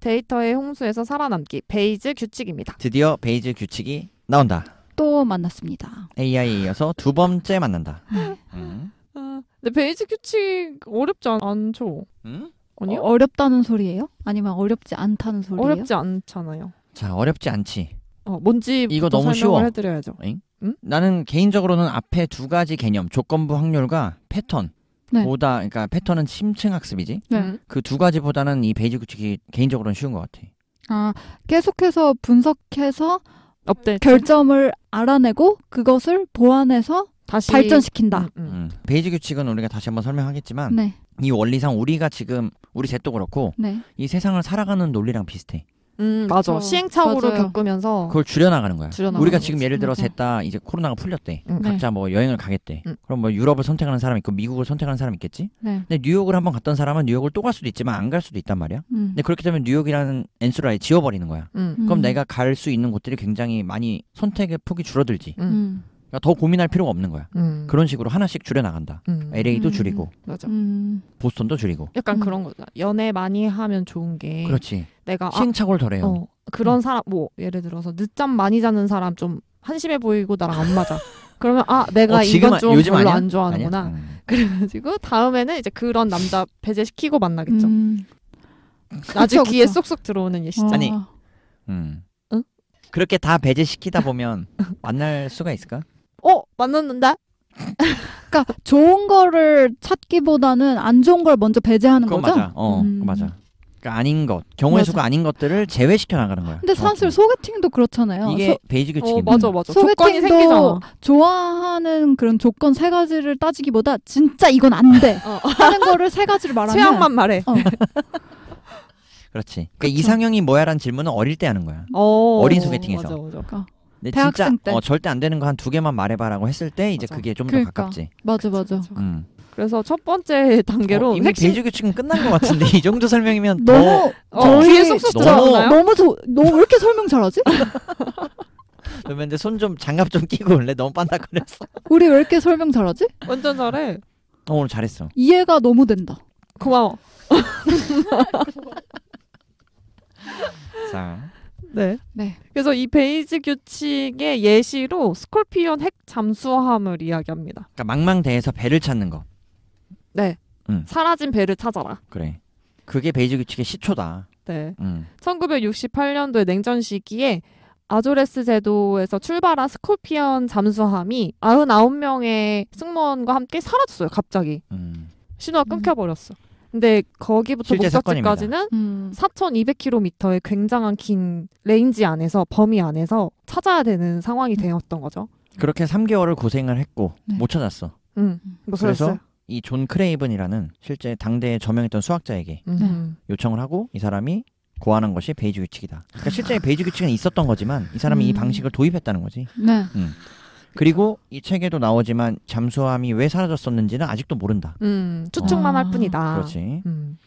데이터의 홍수에서 살아남기 베이즈 규칙입니다. 드디어 베이즈 규칙이 나온다. 또 만났습니다. AI에 이어서 두 번째 만난다. 음. 아, 근데 베이즈 규칙 어렵지 않, 않죠? 음? 아니요? 어, 어렵다는 소리예요? 아니면 어렵지 않다는 소리예요? 어렵지 않잖아요. 자, 어렵지 않지. 어, 뭔지 이거 너무 쉬워. 해드려야죠. 응? 음? 나는 개인적으로는 앞에 두 가지 개념, 조건부 확률과 패턴 네. 보다 그러니까 패턴은 심층 학습이지. 네. 음. 그두 가지보다는 이 베이직 규칙이 개인적으로는 쉬운 것 같아. 아 계속해서 분석해서 업데이트. 결점을 알아내고 그것을 보완해서 다시 발전시킨다. 음, 음. 음. 베이직 규칙은 우리가 다시 한번 설명하겠지만 네. 이 원리상 우리가 지금 우리 셋도 그렇고 네. 이 세상을 살아가는 논리랑 비슷해. 음, 맞아. 그쵸. 시행착오를 맞아요. 겪으면서 그걸 줄여나가는 거야. 줄여나가는 우리가 지금 예를 들어 셋다 음, 음. 이제 코로나가 풀렸대. 음, 음. 각자 뭐 여행을 가겠대. 음. 그럼 뭐 유럽을 선택하는 사람 이 있고 미국을 선택하는 사람 이 있겠지. 네. 근데 뉴욕을 한번 갔던 사람은 뉴욕을 또 갈 수도 있지만 안 갈 수도 있단 말이야. 근데 그렇게 되면 뉴욕이라는 엔수를 아예 지워버리는 거야. 그럼 내가 갈 수 있는 곳들이 굉장히 많이 선택의 폭이 줄어들지. 그러니까 더 고민할 필요가 없는 거야. 음. 그런 식으로 하나씩 줄여 나간다. 음. LA도 줄이고, 음. 맞아. 음. 보스턴도 줄이고. 약간 음. 그런 거다. 연애 많이 하면 좋은 게 그렇지. 내가 시행착오를 아, 덜해요. 어, 그런 음. 사람 뭐 예를 들어서 늦잠 많이 자는 사람 좀 한심해 보이고 나랑 안 맞아. 그러면 아 내가 어, 이건 좀 요즘 별로 아니야? 안 좋아하는구나. 음. 그래가지고 다음에는 이제 그런 남자 배제시키고 만나겠죠. 나중 귀에 쏙쏙 들어오는 예시죠. 아니, 아. 음. 그렇게 다 배제시키다 보면 만날 수가 있을까? 어 만났는데 그러니까 좋은 거를 찾기보다는 안 좋은 걸 먼저 배제하는 그건 거죠? 맞아. 어, 음. 그건 맞아. 그러니까 아닌 것, 경우의 맞아. 수가 아닌 것들을 제외시켜 나가는 거야. 근데 정확히. 소개팅도 그렇잖아요. 이게 소, 베이직 규칙인 어, 맞아, 맞아. 조건이 생기잖아. 좋아하는 그런 조건 세 가지를 따지기보다 진짜 이건 안 돼. 어. 하는 거를 세 가지를 말하면 최악만 말해. 어. 그렇지. 그러니까 이상형이 뭐야라는 질문은 어릴 때 하는 거야. 어, 린 소개팅에서. 맞아, 맞아. 그러니까 근데 대학생 진짜 때. 어, 절대 안 되는 거 한 두 개만 말해봐라고 했을 때 이제 맞아. 그게 좀더 그러니까. 가깝지. 맞아 맞아. 음. 그래서 첫 번째 단계로 어, 이미 핵심... 베이 교칙은 끝난 것 같은데 이 정도 설명이면 어, 너무 더... 어, 쏙쏙 들어가나요? 너무 저, 너왜 이렇게 설명 잘하지? 그러면 근데 손 좀 장갑 좀 끼고 원래 너무 반짝거렸어. 우리 왜 이렇게 설명 잘하지? 완전 잘해. 어, 오늘 잘했어. 이해가 너무 된다. 고마워. 자 네. 네. 그래서 이베이지 규칙의 예시로 스콜피온 핵 잠수함을 이야기합니다. 그러니까 망망대해서 배를 찾는 거. 네. 음. 사라진 배를 찾아라. 그래. 그게 베이지 규칙의 시초다. 네. 음. 1 9 6 8년도에 냉전 시기에 아조레스 제도에서 출발한 스콜피언 잠수함이 99명의 승무원과 함께 사라졌어요, 갑자기. 음. 신호가 끊겨버렸어. 음. 근데 거기부터 목적지까지는 음. 4,200km의 굉장한 긴 레인지 안에서 범위 안에서 찾아야 되는 상황이 음. 되었던 거죠. 그렇게 3개월을 고생을 했고 네. 못 찾았어. 음, 음. 못 그래서 이 존 크레이븐이라는 실제 당대에 저명했던 수학자에게 음. 네. 요청을 하고 이 사람이 고안한 것이 베이지 규칙이다. 그러니까 실제 베이지 규칙은 있었던 거지만 이 사람이 음. 이 방식을 도입했다는 거지. 네. 음. 그리고 이 책에도 나오지만 잠수함이 왜 사라졌었는지는 아직도 모른다. 음, 추측만 아. 할 뿐이다. 그렇지. 음.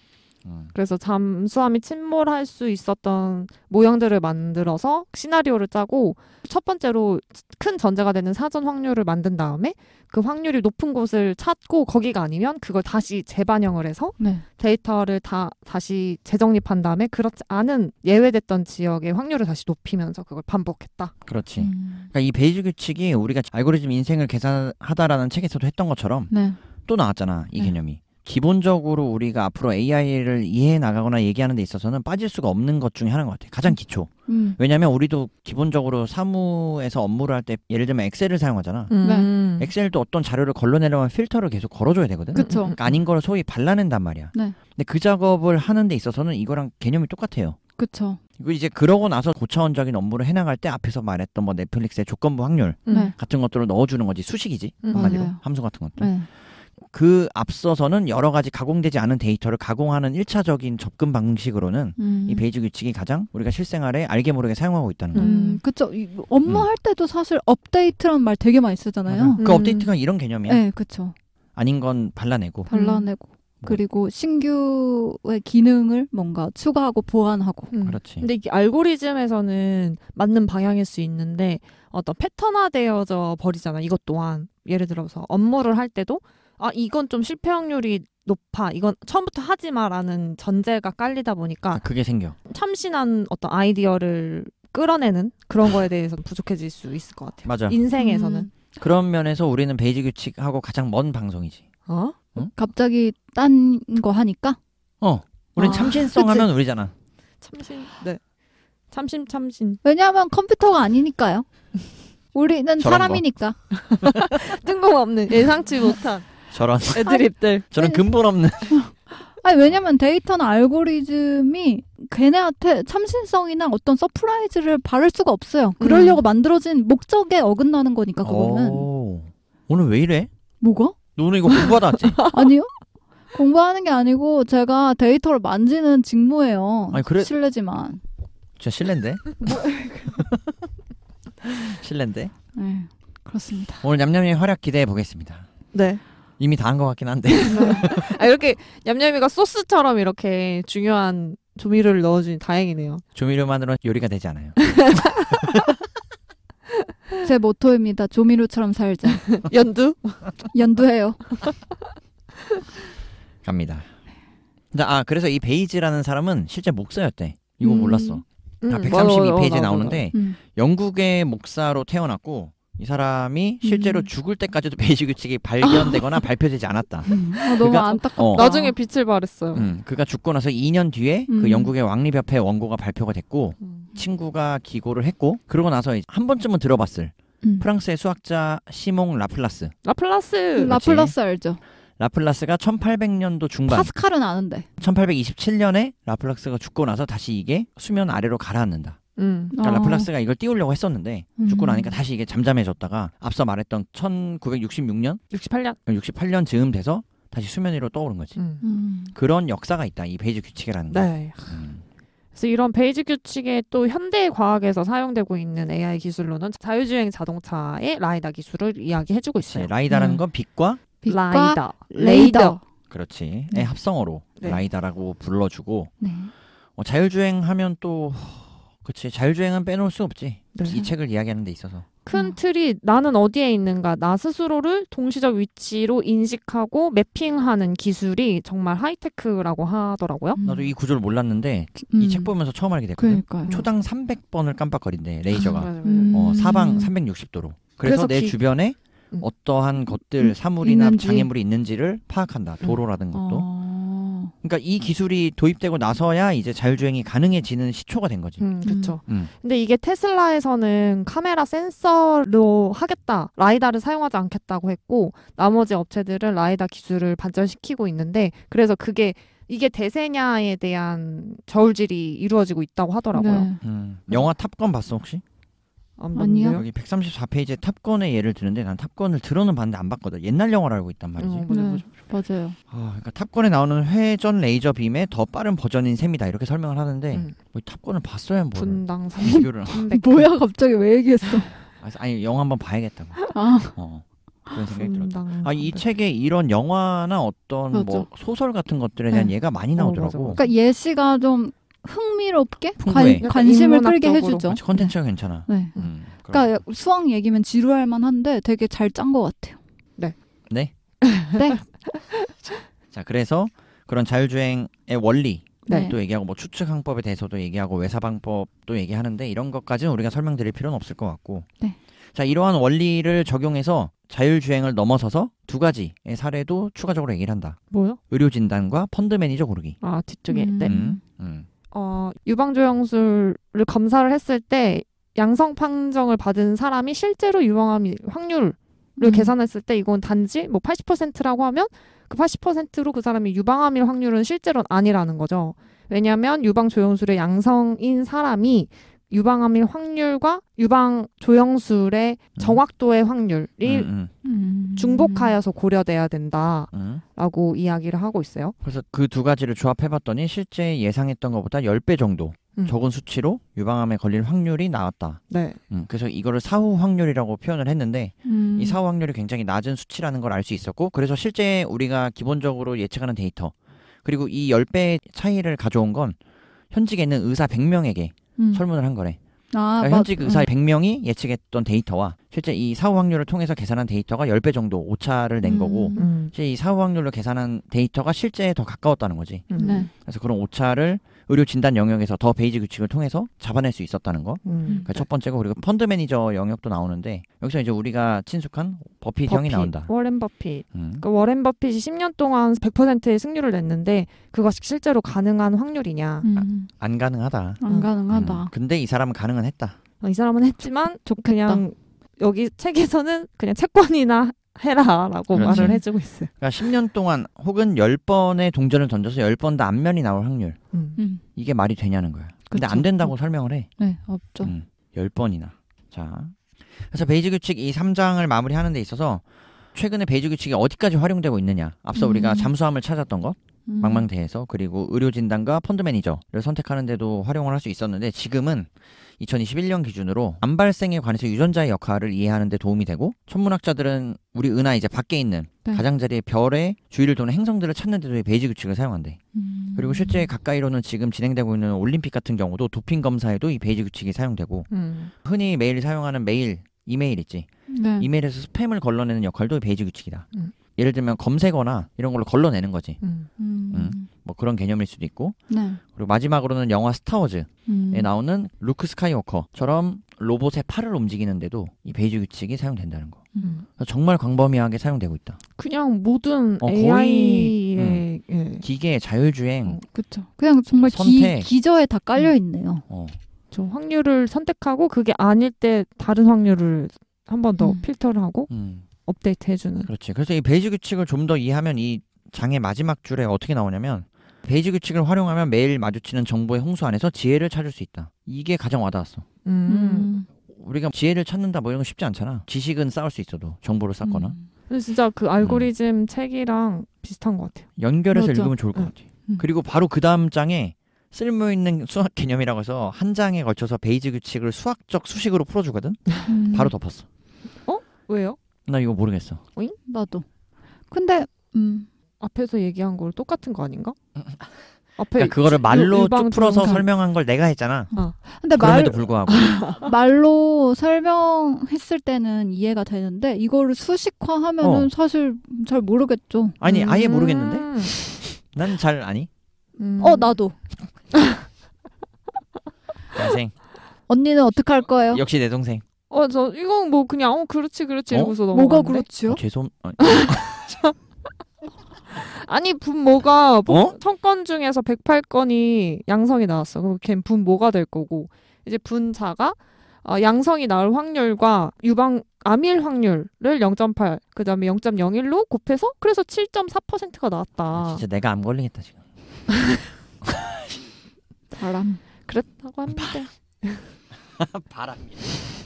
음. 그래서 잠수함이 침몰할 수 있었던 모형들을 만들어서 시나리오를 짜고 첫 번째로 큰 전제가 되는 사전 확률을 만든 다음에 그 확률이 높은 곳을 찾고 거기가 아니면 그걸 다시 재반영을 해서 네. 데이터를 다 다시 재정립한 다음에 그렇지 않은 예외됐던 지역의 확률을 다시 높이면서 그걸 반복했다. 그렇지. 음. 그러니까 이 베이즈 규칙이 우리가 알고리즘 인생을 계산하다라는 책에서도 했던 것처럼 네. 또 나왔잖아 이 네. 개념이. 기본적으로 우리가 앞으로 AI를 이해해 나가거나 얘기하는 데 있어서는 빠질 수가 없는 것 중에 하나인 것 같아요. 가장 기초. 음. 왜냐하면 우리도 기본적으로 사무에서 업무를 할 때 예를 들면 엑셀을 사용하잖아. 음. 네. 엑셀도 어떤 자료를 걸러내려면 필터를 계속 걸어줘야 되거든. 그쵸. 그러니까 아닌 걸 소위 발라낸단 말이야. 네. 근데 그 작업을 하는 데 있어서는 이거랑 개념이 똑같아요. 그렇죠. 그리고 이제 그러고 나서 고차원적인 업무를 해나갈 때 앞에서 말했던 뭐 넷플릭스의 조건부 확률 네. 같은 것들을 넣어주는 거지 수식이지 음. 한마디로 음. 함수 같은 것들. 네. 그 앞서서는 여러 가지 가공되지 않은 데이터를 가공하는 일차적인 접근 방식으로는 음. 이베이지 규칙이 가장 우리가 실생활에 알게 모르게 사용하고 있다는 거예요. 음, 그렇죠. 업무할 음. 때도 사실 업데이트란 말 되게 많이 쓰잖아요. 그 업데이트가 이런 개념이야. 네, 그렇죠. 아닌 건 발라내고. 발라내고. 음. 뭐. 그리고 신규의 기능을 뭔가 추가하고 보완하고. 음. 그렇지. 근데 이 알고리즘에서는 맞는 방향일 수 있는데 어떤 패턴화되어져 버리잖아. 이것 또한 예를 들어서 업무를 할 때도 아 이건 좀 실패 확률이 높아 이건 처음부터 하지 마라는 전제가 깔리다 보니까 아, 그게 생겨 참신한 어떤 아이디어를 끌어내는 그런 거에 대해서 부족해질 수 있을 것 같아요 맞아 인생에서는 음. 그런 면에서 우리는 베이지 규칙하고 가장 먼 방송이지 어? 응? 갑자기 딴 거 하니까? 어 우린 아, 참신성 그치? 우리잖아 참신 네 참신 참신 왜냐하면 컴퓨터가 아니니까요 우리는 사람이니까 뜬금없는 예상치 못한 저런 애드립들. 저런 근본 없는. 아니 왜냐면 데이터나 알고리즘이 걔네한테 참신성이나 어떤 서프라이즈를 바를 수가 없어요. 음. 그러려고 음. 만들어진 목적에 어긋나는 거니까 그거는. 오, 오늘 왜 이래? 뭐가? 너오 이거 공부하다 왔지? 아니요. 공부하는 게 아니고 제가 데이터를 만지는 직무예요. 아니 그래. 실례지만. 진짜 실례인데. 뭐? 실례인데. 네 그렇습니다. 오늘 냠냠이 활약 기대해 보겠습니다. 네. 이미 다 한 것 같긴 한데. 아, 이렇게 냠냠이가 소스처럼 이렇게 중요한 조미료를 넣어주니 다행이네요. 조미료만으로는 요리가 되지 않아요. 제 모토입니다. 조미료처럼 살자. 연두? 연두해요. 갑니다. 아 그래서 이 베이지라는 사람은 실제 목사였대. 이거 음. 몰랐어. 다 음, 132 페이지에 나오는데 음. 영국의 목사로 태어났고 이 사람이 실제로 음. 죽을 때까지도 베이지 규칙이 발견되거나 발표되지 않았다. 음, 아, 너무 안타깝다. 어. 나중에 빛을 발했어요. 음, 그가 죽고 나서 2년 뒤에 그 음. 그 영국의 왕립협회 원고가 발표가 됐고 음. 친구가 기고를 했고 그러고 나서 한 번쯤은 들어봤을 음. 프랑스의 수학자 시몽 라플라스. 라플라스. 라플라스 알죠. 라플라스가 1800년도 중반 파스칼은 아는데 1827년에 라플라스가 죽고 나서 다시 이게 수면 아래로 가라앉는다. 음. 그러니까 어. 라플라스가 이걸 띄우려고 했었는데 음. 죽고 나니까 다시 이게 잠잠해졌다가 앞서 말했던 1966년 68년 68년 즈음 돼서 다시 수면 위로 떠오른 거지. 음. 음. 그런 역사가 있다. 이 베이지 규칙이라는 거. 네. 음. 그래서 이런 베이지 규칙에 또 현대 과학에서 사용되고 있는 AI 기술로는 자율주행 자동차의 라이다 기술을 이야기해주고 있어요. 그 라이다라는 음. 건 빛과, 빛과 라이다, 레이더. 그렇지. 네. 합성어로 네. 라이다라고 불러주고 네. 어, 자율주행하면 또 그렇지 자율주행은 빼놓을 수 없지 네. 이 책을 이야기하는 데 있어서 큰 음. 틀이 나는 어디에 있는가 나 스스로를 동시적 위치로 인식하고 매핑하는 기술이 정말 하이테크라고 하더라고요 음. 나도 이 구조를 몰랐는데 음. 이책 보면서 처음 알게 됐거든 그러니까요. 초당 300번을 깜빡거린대 레이저가 아, 음. 어, 사방 360도로 음. 그래서, 그래서 내 기... 주변에 음. 어떠한 것들 사물이나 있는지. 장애물이 있는지를 파악한다 도로라든 것도 어... 그러니까 이 기술이 도입되고 나서야 이제 자율주행이 가능해지는 시초가 된 거지. 음, 그렇죠. 음. 근데 이게 테슬라에서는 카메라 센서로 하겠다, 라이다를 사용하지 않겠다고 했고 나머지 업체들은 라이다 기술을 발전시키고 있는데 그래서 그게 이게 대세냐에 대한 저울질이 이루어지고 있다고 하더라고요. 네. 음. 영화 탑건 봤어 혹시? 안봤요 여기 134페이지에 탑건의 예를 드는데 난 탑건을 들어는 봤는데 안 봤거든. 옛날 영화라 알고 있단 말이지. 어, 네. 맞아요. 아, 그러니까 탑건에 나오는 회전 레이저 빔의 더 빠른 버전인 셈이다. 이렇게 설명을 하는데 음. 뭐 탑건을 봤어야 뭐 분당 비교를 뭐야 갑자기 왜 얘기했어? 아, 아니 영화 한번 봐야겠다 아. 어. 그런 생각이 들었다. 아이 책에 이런 영화나 어떤 맞아. 뭐 그렇죠. 소설 같은 것들에 대한 네. 예가 많이 어, 나오더라고. 어, 그러니까 예시가 좀 흥미롭게 풍 관, 심을 끌게 해주죠. 컨텐츠가 네. 괜찮아. 네. 음, 그러니까, 그러니까 수학 얘기면 지루할 만한데 되게 잘 짠 것 같아요. 네. 네. 네. 자 그래서 그런 자율주행의 원리 네. 또 얘기하고 뭐 추측 항법에 대해서도 얘기하고 외사 방법도 얘기하는데 이런 것까지는 우리가 설명드릴 필요는 없을 것 같고. 네. 자 이러한 원리를 적용해서 자율주행을 넘어서서 두 가지의 사례도 추가적으로 얘기를 한다. 뭐요? 의료진단과 펀드 매니저 고르기. 아 뒤쪽에. 음. 네. 음, 음. 어, 유방조영술을 검사를 했을 때 양성 판정을 받은 사람이 실제로 유방암이 확률을 음. 계산했을 때 이건 단지 뭐 80%라고 하면 그 80%로 그 사람이 유방암일 확률은 실제로는 아니라는 거죠. 왜냐하면 유방조영술의 양성인 사람이 유방암일 확률과 유방 조영술의 음. 정확도의 확률이 음, 음. 음. 중복하여서 고려돼야 음. 된다라고 음. 이야기를 하고 있어요. 그래서 그 두 가지를 조합해봤더니 실제 예상했던 것보다 10배 정도 적은 수치로 유방암에 걸릴 확률이 나왔다. 네. 그래서 이거를 사후 확률이라고 표현을 했는데 이 사후 확률이 굉장히 낮은 수치라는 걸 알 수 있었고 그래서 실제 우리가 기본적으로 예측하는 데이터 그리고 이 10배의 차이를 가져온 건 현직에는 의사 100명에게 음. 설문을 한 거래. 아, 그러니까 현직 의사 음. 100명이 예측했던 데이터와 실제 이 사후 확률을 통해서 계산한 데이터가 10배 정도 오차를 낸 음, 거고 음. 실제 이 사후 확률로 계산한 데이터가 실제에 더 가까웠다는 거지. 네. 그래서 그런 오차를 의료 진단 영역에서 더 베이지 규칙을 통해서 잡아낼 수 있었다는 거. 음. 음. 그첫 그러니까 번째고 그리고 펀드 매니저 영역도 나오는데 여기서 이제 우리가 친숙한 버핏, 형이 나온다. 워렌 버핏. 음. 그 워렌 버핏이 10년 동안 100%의 승률을 냈는데 그것이 실제로 가능한 확률이냐? 음. 아, 안 가능하다. 안 음. 가능하다. 음. 근데 이 사람은 가능은 했다. 어, 이 사람은 했지만 저 그냥 여기 책에서는 그냥 채권이나 해라라고 그렇지. 말을 해주고 있어요. 그러니까 10년 동안 혹은 10번의 동전을 던져서 10번 다 앞면이 나올 확률. 음. 음. 이게 말이 되냐는 거야. 근데 그렇죠. 안 된다고 설명을 해. 네, 없죠. 음, 10번이나. 자. 그래서 베이즈 규칙 이 3장을 마무리하는 데 있어서 최근에 베이즈 규칙이 어디까지 활용되고 있느냐. 앞서 우리가 음. 잠수함을 찾았던 것. 음. 망망대해서 그리고 의료진단과 펀드 매니저를 선택하는데도 활용을 할 수 있었는데 지금은 2021년 기준으로 암 발생에 관해서 유전자의 역할을 이해하는데 도움이 되고 천문학자들은 우리 은하 이제 밖에 있는 네. 가장자리의 별의 주위를 도는 행성들을 찾는데도 베이지 규칙을 사용한대. 음. 그리고 실제 가까이로는 지금 진행되고 있는 올림픽 같은 경우도 도핑 검사에도 이 베이지 규칙이 사용되고 음. 흔히 매일 사용하는 메일 이메일 있지. 네. 이메일에서 스팸을 걸러내는 역할도 베이지 규칙이다. 음. 예를 들면 검색어나 이런 걸로 걸러내는 거지. 음. 음. 음. 뭐 그런 개념일 수도 있고. 네. 그리고 마지막으로는 영화 스타워즈에 음. 나오는 루크 스카이워커처럼 로봇의 팔을 움직이는데도 이 베이지 규칙이 사용된다는 거. 음. 정말 광범위하게 사용되고 있다. 그냥 모든 어, AI의 예. 기계 자율주행. 어, 그렇죠. 그냥 정말 선택. 기, 저에다 깔려 있네요. 어. 저 확률을 선택하고 그게 아닐 때 다른 확률을 한 번더 음. 필터를 하고 음. 업데이트 해주는. 그렇지. 그래서 이 베이지 규칙을 좀 더 이해하면 이 장의 마지막 줄에 어떻게 나오냐면 베이지 규칙을 활용하면 매일 마주치는 정보의 홍수 안에서 지혜를 찾을 수 있다. 이게 가장 와닿았어. 음. 음. 우리가 지혜를 찾는다 뭐 이런 거 쉽지 않잖아. 지식은 쌓을 수 있어도 정보를 쌓거나. 음. 진짜 그 알고리즘 음. 책이랑 비슷한 것 같아요. 연결해서 맞아. 그렇죠. 읽으면 좋을 것 음. 같아. 음. 그리고 바로 그 다음 장에 쓸모 있는 수학 개념이라고 해서 한 장에 걸쳐서 베이지 규칙을 수학적 수식으로 풀어주거든. 음. 바로 덮었어. 어? 왜요? 나 이거 모르겠어. 오 나도. 근데 음 앞에서 얘기한 거랑 똑같은 거 아닌가? 그러니까 그거를 말로 쭉 풀어서 정상. 설명한 걸 내가 했잖아. 어. 근데 그럼에도 불구하고 말로 설명했을 때는 이해가 되는데 이거를 수식화하면 어. 사실 잘 모르겠죠. 아니 아예 음. 모르겠는데. 난 잘 아니. 음. 어 나도. 동생. 언니는 어떻할 거예요? 역시 내 동생. 어, 저 이건 뭐 그냥 어 그렇지 그렇지 어? 이러면서넘어 뭐가 그렇지요? 아, 죄송. 아, 아니. 아니 분모가 뭐 어? 천건 중에서 108건이 양성이 나왔어. 그럼 걘 분모가 될 거고 이제 분자가 어, 양성이 나올 확률과 유방 암일 확률을 0.8 그다음에 0.01로 곱해서 그래서 7.4%가 나왔다. 아, 진짜 내가 암 걸리겠다 지금. 바람. 그랬다고 합니다. 바람. 이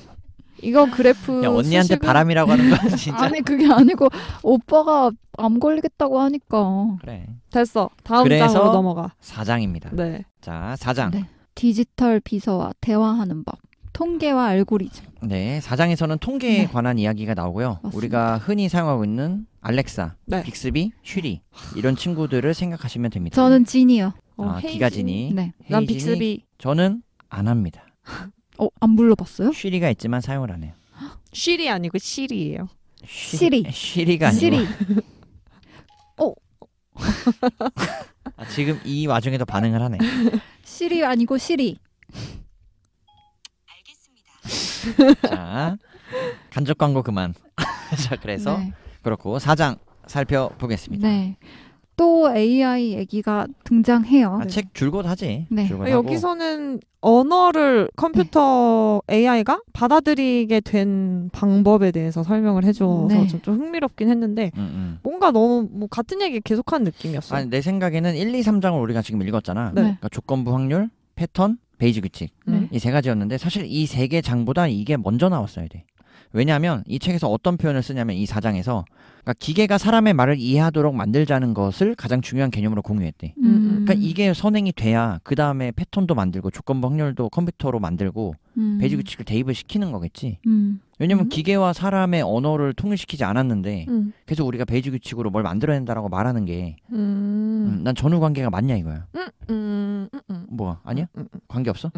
이건 그래프 야, 언니한테 수식은... 바람이라고 하는 거 진짜. 아니 그게 아니고 오빠가 암 걸리겠다고 하니까. 그래. 됐어. 다음 장으로 넘어가. 4장입니다. 네. 자, 4장. 네. 디지털 비서와 대화하는 법. 통계와 알고리즘. 네, 4장에서는 통계에 네. 관한 이야기가 나오고요. 맞습니다. 우리가 흔히 사용하고 있는 알렉사, 네. 빅스비, 쉬리 이런 친구들을 생각하시면 됩니다. 저는 진이요. 어, 아, 헤이진. 기가 진이. 네. 난 빅스비. 저는 안 합니다. 어, 안 불러봤어요? 쉬리가 있지만 사용을 안 해요. 쉬리 아니고 시리예요. 시리. 쉬리가 아니고. 어. 아, 지금 이 와중에도 반응을 하네. 시리 아니고 시리. 알겠습니다. 자, 간접 광고 그만. 자, 그래서 네. 그렇고 사장 살펴보겠습니다. 네. 또 AI 얘기가 등장해요. 아, 네. 책 줄곧 하지. 네. 줄곧 아, 여기서는 언어를 컴퓨터 네. AI가 받아들이게 된 방법에 대해서 설명을 해줘서 음, 네. 좀, 좀, 흥미롭긴 했는데 음, 음. 뭔가 너무 뭐 같은 얘기 계속한 느낌이었어요. 아니, 내 생각에는 1, 2, 3장을 우리가 지금 읽었잖아. 네. 네. 그러니까 조건부 확률, 패턴, 베이지 규칙 네. 이세 가지였는데 사실 이 세 개 장보다 이게 먼저 나왔어야 돼. 왜냐하면 이 책에서 어떤 표현을 쓰냐면 이 사장에서 그러니까 기계가 사람의 말을 이해하도록 만들자는 것을 가장 중요한 개념으로 공유했대. 음. 그러니까 이게 선행이 돼야 그 다음에 패턴도 만들고 조건부 확률도 컴퓨터로 만들고 음. 베이직 규칙을 대입을 시키는 거겠지. 음. 왜냐면 하 음. 기계와 사람의 언어를 통일시키지 않았는데 계속 음. 우리가 베이직 규칙으로 뭘 만들어낸다라고 말하는 게난 음. 전후 관계가 맞냐 이거야. 뭐야 아니야? 관계 없어?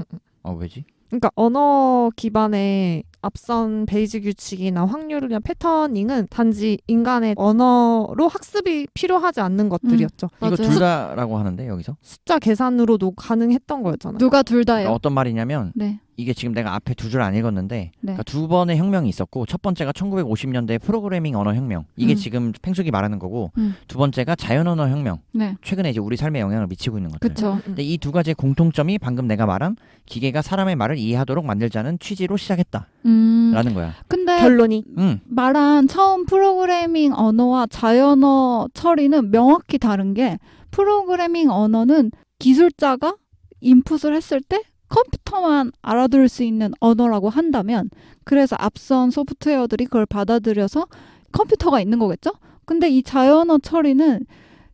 아 왜지? 그러니까 언어 기반의 앞선 베이직 규칙이나 확률이나 패터닝은 단지 인간의 언어로 학습이 필요하지 않는 것들이었죠. 음, 이거 둘 다라고 하는데 여기서 숫자 계산으로도 가능했던 거였잖아요. 누가 둘다요 그러니까 어떤 말이냐면 네. 이게 지금 내가 앞에 두 줄 안 읽었는데 네. 그러니까 두 번의 혁명이 있었고 첫 번째가 1950년대 프로그래밍 언어 혁명 이게 음. 지금 팽숙이 말하는 거고 음. 두 번째가 자연 언어 혁명 네. 최근에 이제 우리 삶에 영향을 미치고 있는 것들 그쵸. 근데 이 두 가지의 공통점이 방금 내가 말한 기계가 사람의 말을 이해하도록 만들자는 취지로 시작했다 음. 라는 거야 근데 결론이 음. 말한 처음 프로그래밍 언어와 자연어 처리는 명확히 다른 게 프로그래밍 언어는 기술자가 인풋을 했을 때 컴퓨터만 알아들을 수 있는 언어라고 한다면 그래서 앞선 소프트웨어들이 그걸 받아들여서 컴퓨터가 있는 거겠죠? 근데 이 자연어 처리는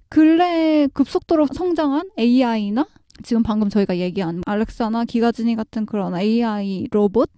근래 급속도로 성장한 AI나 지금 방금 저희가 얘기한 알렉사나 기가지니 같은 그런 AI 로봇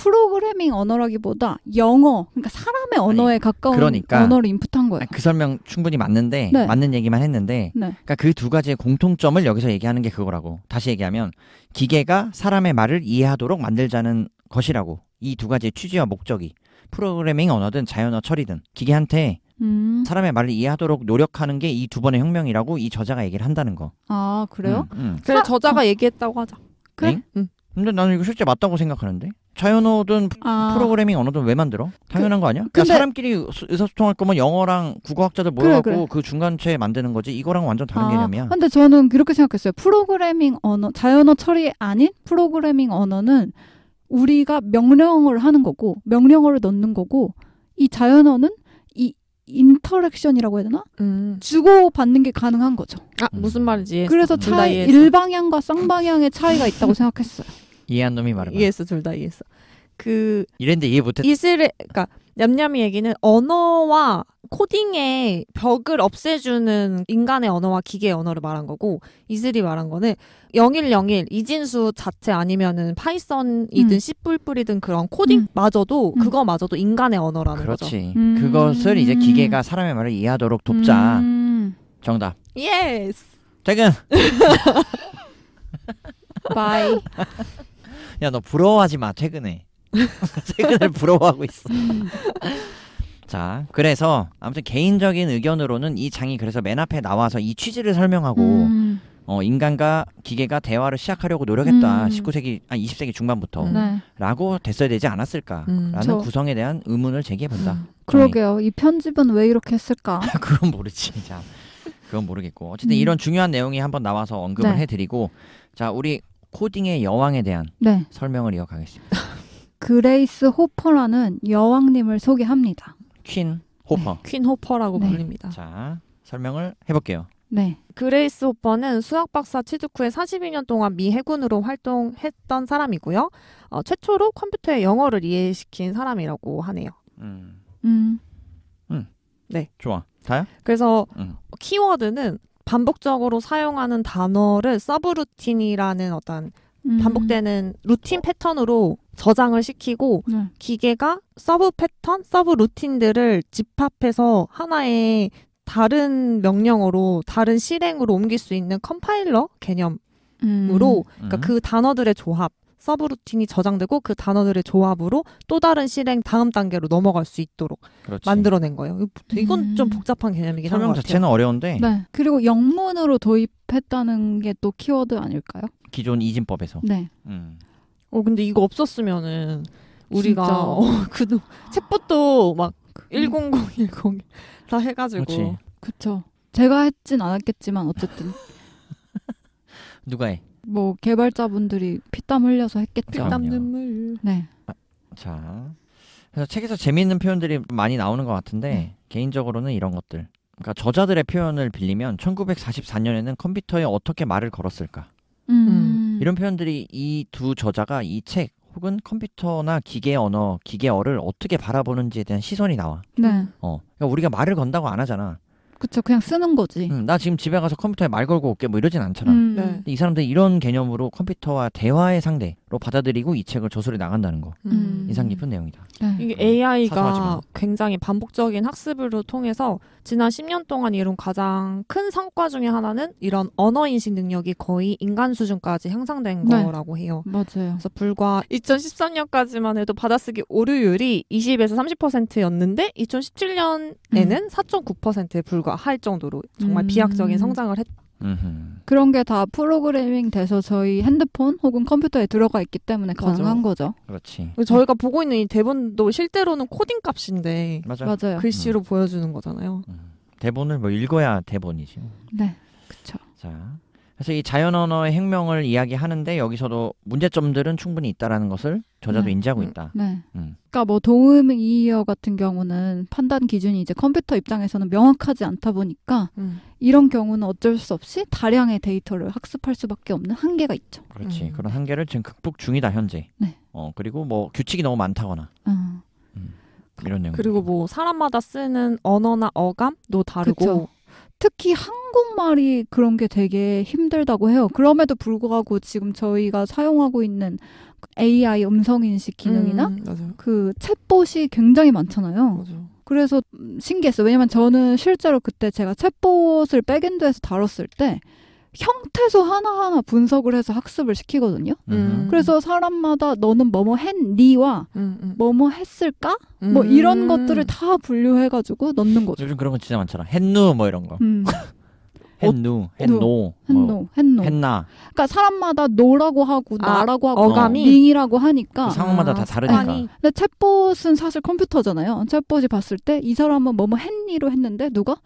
프로그래밍 언어라기보다 영어, 그러니까 사람의 언어에 아니, 가까운 그러니까, 언어를 인풋한 거예요. 아니, 그 설명 충분히 맞는데 네. 맞는 얘기만 했는데, 네. 그러니까 그 두 가지의 공통점을 여기서 얘기하는 게 그거라고. 다시 얘기하면 기계가 사람의 말을 이해하도록 만들자는 것이라고. 이 두 가지의 취지와 목적이 프로그래밍 언어든 자연어 처리든 기계한테 음. 사람의 말을 이해하도록 노력하는 게 이 두 번의 혁명이라고 이 저자가 얘기를 한다는 거. 아 그래요? 음, 음. 그래 사, 저자가 어. 얘기했다고 하자. 그래? 응? 근데 나는 이거 실제 맞다고 생각하는데 자연어든 아. 프로그래밍 언어든 왜 만들어? 당연한 그, 거 아니야? 그러니까 근데... 야, 사람끼리 의사소통할 거면 영어랑 국어학자들 모여갖고 그래, 그래. 그 중간체 만드는 거지 이거랑 완전 다른 아, 개념이야. 근데 저는 그렇게 생각했어요. 프로그래밍 언어, 자연어 처리 아닌 프로그래밍 언어는 우리가 명령어를 하는 거고 명령어를 넣는 거고 이 자연어는 이 인터랙션이라고 해야 되나? 음. 주고 받는 게 가능한 거죠. 아, 무슨 음. 말인지. 그래서 차이 일방향과 쌍방향의 차이가 있다고 생각했어요. 이해한 놈이 말해 이해했어 둘 다 이해했어. 그 이랬는데 이해 못했. 이스레 그러니까 냠냠이 얘기는 언어와 코딩의 벽을 없애주는 인간의 언어와 기계의 언어를 말한 거고 이슬이 말한 거는 0101 이진수 자체 아니면은 파이썬이든 음. C++이든 그런 코딩마저도 음. 음. 그거마저도 인간의 언어라는 그렇지. 거죠. 그렇지. 음. 그것을 이제 기계가 사람의 말을 이해하도록 돕자. 음. 정답. 예스. 퇴근. 바이. 야너 부러워하지 마최근해 퇴근을 부러워하고 있어. 자, 그래서 아무튼 개인적인 의견으로는 이 장이 그래서 맨 앞에 나와서 이 취지를 설명하고 음. 어, 인간과 기계가 대화를 시작하려고 노력했다. 음. 19세기, 아 20세기 중반부터. 네. 라고 됐어야 되지 않았을까라는 음, 저... 구성에 대한 의문을 제기해 본다. 음. 그러게요. 이 편집은 왜 이렇게 했을까? 그건 모르지. 참. 그건 모르겠고. 어쨌든 음. 이런 중요한 내용이 한번 나와서 언급을 네. 해드리고, 자, 우리 코딩의 여왕에 대한 네. 설명을 이어가겠습니다. 그레이스 호퍼라는 여왕님을 소개합니다. 퀸 호퍼. 네. 퀸 호퍼라고 네. 불립니다. 자, 설명을 해볼게요. 네. 그레이스 호퍼는 수학 박사 취득 후에 42년 동안 미 해군으로 활동했던 사람이고요. 어, 최초로 컴퓨터에 영어를 이해시킨 사람이라고 하네요. 음. 음. 음. 네. 좋아. 다야? 그래서 음. 키워드는 반복적으로 사용하는 단어를 서브루틴이라는 어떤 반복되는 음. 루틴 패턴으로 저장을 시키고 네. 기계가 서브 패턴, 서브 루틴들을 집합해서 하나의 다른 명령어로 다른 실행으로 옮길 수 있는 컴파일러 개념으로 음. 그러니까 음. 그 단어들의 조합 서브루틴이 저장되고 그 단어들의 조합으로 또 다른 실행 다음 단계로 넘어갈 수 있도록 그렇지. 만들어낸 거예요. 이건 음. 좀 복잡한 개념이긴 한 것 같아요. 설명 자체는 어려운데. 네. 그리고 영문으로 도입했다는 게 또 키워드 아닐까요? 기존 이진법에서. 네. 음. 어 근데 이거 없었으면은 우리가 어, 그 책부터 막10010 다 해가지고. 그렇지. 제가 했진 않았겠지만 어쨌든. 누가 해? 뭐 개발자분들이 피땀 흘려서 했겠죠. 피땀 눈물. 네. 아, 자, 그래서 책에서 재미있는 표현들이 많이 나오는 것 같은데 네. 개인적으로는 이런 것들. 그러니까 저자들의 표현을 빌리면 1944년에는 컴퓨터에 어떻게 말을 걸었을까. 음. 음. 이런 표현들이 이 두 저자가 이 책 혹은 컴퓨터나 기계 언어, 기계어를 어떻게 바라보는지에 대한 시선이 나와. 네. 어, 그러니까 우리가 말을 건다고 안 하잖아. 그쵸 그냥 쓰는 거지. 음, 나 지금 집에 가서 컴퓨터에 말 걸고 올게 뭐 이러진 않잖아. 음. 네. 근데 이 사람들 이 이런 개념으로 컴퓨터와 대화의 상대 로 받아들이고 이 책을 저술해 나간다는 거 음. 인상 깊은 내용이다. 네. 이게 AI가 굉장히 반복적인 학습으로 통해서 지난 10년 동안 이룬 가장 큰 성과 중에 하나는 이런 언어 인식 능력이 거의 인간 수준까지 향상된 네. 거라고 해요. 맞아요. 그래서 불과 2013년까지만 해도 받아쓰기 오류율이 20에서 30%였는데 2017년에는 음. 4.9%에 불과할 정도로 정말 음. 비약적인 성장을 했. 그런 게 다 프로그래밍 돼서 저희 핸드폰 혹은 컴퓨터에 들어가 있기 때문에 가능한 맞아. 거죠. 그렇지. 저희가 응. 보고 있는 이 대본도 실제로는 코딩 값인데 맞아. 맞아요. 글씨로 응. 음. 보여주는 거잖아요. 응. 음. 대본을 뭐 읽어야 대본이죠. 네, 그렇죠. 자, 그래서 이 자연 언어의 혁명을 이야기하는데 여기서도 문제점들은 충분히 있다라는 것을 저자도 네. 인지하고 음, 있다. 네. 음. 그러니까 뭐동음 이어 같은 경우는 판단 기준이 이제 컴퓨터 입장에서는 명확하지 않다 보니까 음. 이런 경우는 어쩔 수 없이 다량의 데이터를 학습할 수밖에 없는 한계가 있죠. 그렇지. 음. 그런 한계를 지금 극복 중이다 현재. 네. 어 그리고 뭐 규칙이 너무 많다거나. 음. 음. 이런 내용. 그리고 뭐 사람마다 쓰는 언어나 어감도 다르고. 그쵸. 특히 한 한국말이 그런 게 되게 힘들다고 해요. 그럼에도 불구하고 지금 저희가 사용하고 있는 AI 음성인식 기능이나 음, 그 챗봇이 굉장히 많잖아요. 맞아. 그래서 신기했어요. 왜냐면 저는 실제로 그때 제가 챗봇을 백엔드에서 다뤘을 때 형태소 하나하나 분석을 해서 학습을 시키거든요. 음. 음. 그래서 사람마다 너는 뭐뭐 했니와 음, 음. 뭐뭐 했을까? 뭐 음. 뭐 이런 것들을 다 분류해가지고 넣는 거죠. 요즘 그런 거 진짜 많잖아. 했누 뭐 이런 거. 음. 했누, 했노, 했노, 했노, 했나. 그러니까 사람마다 노라고 하고 아, 나라고 하고 어감이? 링이라고 하니까 그 상황마다 아, 다 다르니까. 습관 근데 챗봇은 사실 컴퓨터잖아요. 챗봇이 봤을 때 이 사람은 뭐뭐 했니로 했는데 누가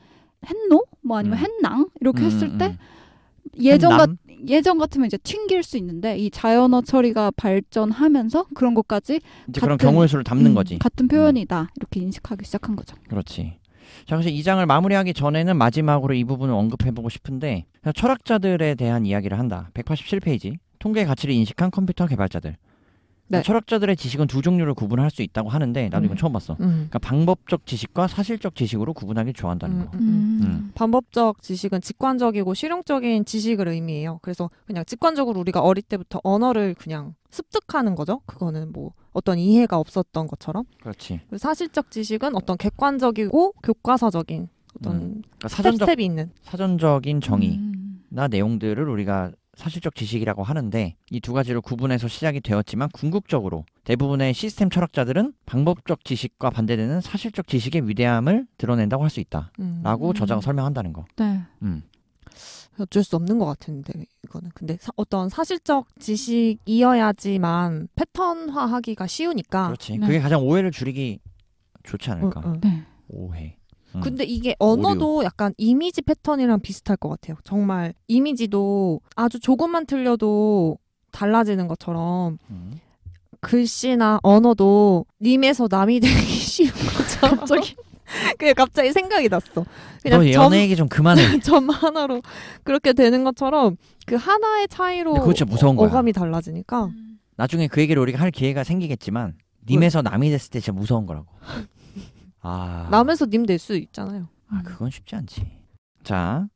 했노? 뭐 아니면 음. 했낭? 이렇게 음, 했을 음, 때 음. 예전 같 예전 같으면 이제 튕길 수 있는데 이 자연어 처리가 발전하면서 그런 것까지 이제 같은, 그런 경우의 수를 담는 음, 거지. 같은 음. 표현이다 이렇게 인식하기 시작한 거죠. 그렇지. 자, 그래서 이 장을 마무리하기 전에는 마지막으로 이 부분을 언급해보고 싶은데 철학자들에 대한 이야기를 한다. 187페이지. 통계 가치를 인식한 컴퓨터 개발자들. 네. 철학자들의 지식은 두 종류를 구분할 수 있다고 하는데 나도 음. 이건 처음 봤어. 음. 그러니까 방법적 지식과 사실적 지식으로 구분하기 좋아한다는 음. 거. 음, 음. 음. 방법적 지식은 직관적이고 실용적인 지식을 의미해요. 그래서 그냥 직관적으로 우리가 어릴 때부터 언어를 그냥 습득하는 거죠. 그거는 뭐 어떤 이해가 없었던 것처럼. 그렇지. 사실적 지식은 어떤 객관적이고 교과서적인 어떤 음. 그러니까 사전적, 스텝, 스텝이 있는 사전적인 정의나 내용들을 우리가 사실적 지식이라고 하는데 이 두 가지로 구분해서 시작이 되었지만 궁극적으로 대부분의 시스템 철학자들은 방법적 지식과 반대되는 사실적 지식의 위대함을 드러낸다고 할 수 있다라고 음. 저자가 설명한다는 거. 네. 음. 어쩔 수 없는 것 같은데 이거는 근데 사, 어떤 사실적 지식이어야지만 패턴화하기가 쉬우니까 그렇지 네. 그게 가장 오해를 줄이기 좋지 않을까 어, 어. 네. 오해 음. 근데 이게 언어도 오류. 약간 이미지 패턴이랑 비슷할 것 같아요. 정말 이미지도 아주 조금만 틀려도 달라지는 것처럼 음. 글씨나 언어도 님에서 남이 되기 쉬운 것처럼 갑자기 그냥 갑자기 생각이 났어. 그냥 너 연애 얘기 좀 그만해. 점 하나로 그렇게 되는 것처럼 그 하나의 차이로 그 무서운 거야. 어감이 달라지니까. 나중에 그 얘기를 우리가 할 기회가 생기겠지만 님에서 남이 됐을 때 진짜 무서운 거라고. 아. 남에서 님 될 수 있잖아요. 아, 음. 그건 쉽지 않지. 자,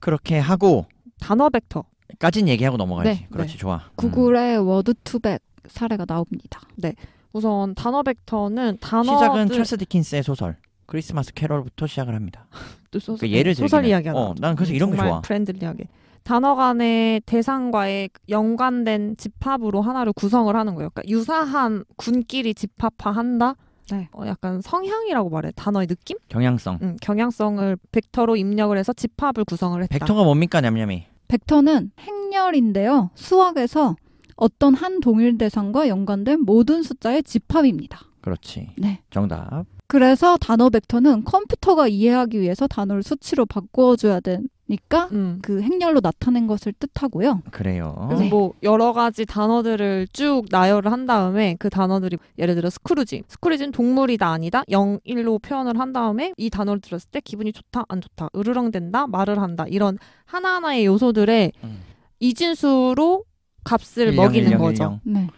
그렇게 하고 단어 벡터. 까진 얘기하고 넘어가야지. 네, 그렇지, 네. 좋아. 음. 구글의 워드투백 사례가 나옵니다. 네. 우선 단어 벡터는 단어 시작은 찰스 디킨스의 소설 크리스마스 캐럴부터 시작을 합니다. 또 소설, 그러니까 예를 네, 소설 이야기하 어, 난 그래서 이런 게 좋아. 프렌들리하게. 단어 간의 대상과의 연관된 집합으로 하나를 구성을 하는 거예요. 그러니까 유사한 군끼리 집합화한다. 네. 어, 약간 성향이라고 말해. 단어의 느낌? 경향성. 음, 경향성을 벡터로 입력을 해서 집합을 구성을 했다. 벡터가 뭡니까, 냠냠이? 벡터는 행렬인데요. 수학에서 어떤 한 동일 대상과 연관된 모든 숫자의 집합입니다. 그렇지. 네. 정답. 그래서 단어 벡터는 컴퓨터가 이해하기 위해서 단어를 수치로 바꿔줘야 된 그러 니까 음. 그 행렬로 나타낸 것을 뜻하고요. 그래요. 그래서 네. 뭐 여러 가지 단어들을 쭉 나열을 한 다음에 그 단어들이 예를 들어 스크루지. 스크루지는 동물이다 아니다. 영일로 표현을 한 다음에 이 단어를 들었을 때 기분이 좋다 안 좋다 으르렁댄다 말을 한다 이런 하나하나의 요소들의 음. 이진수로 값을 일 먹이는 일령, 거죠. 일령. 네.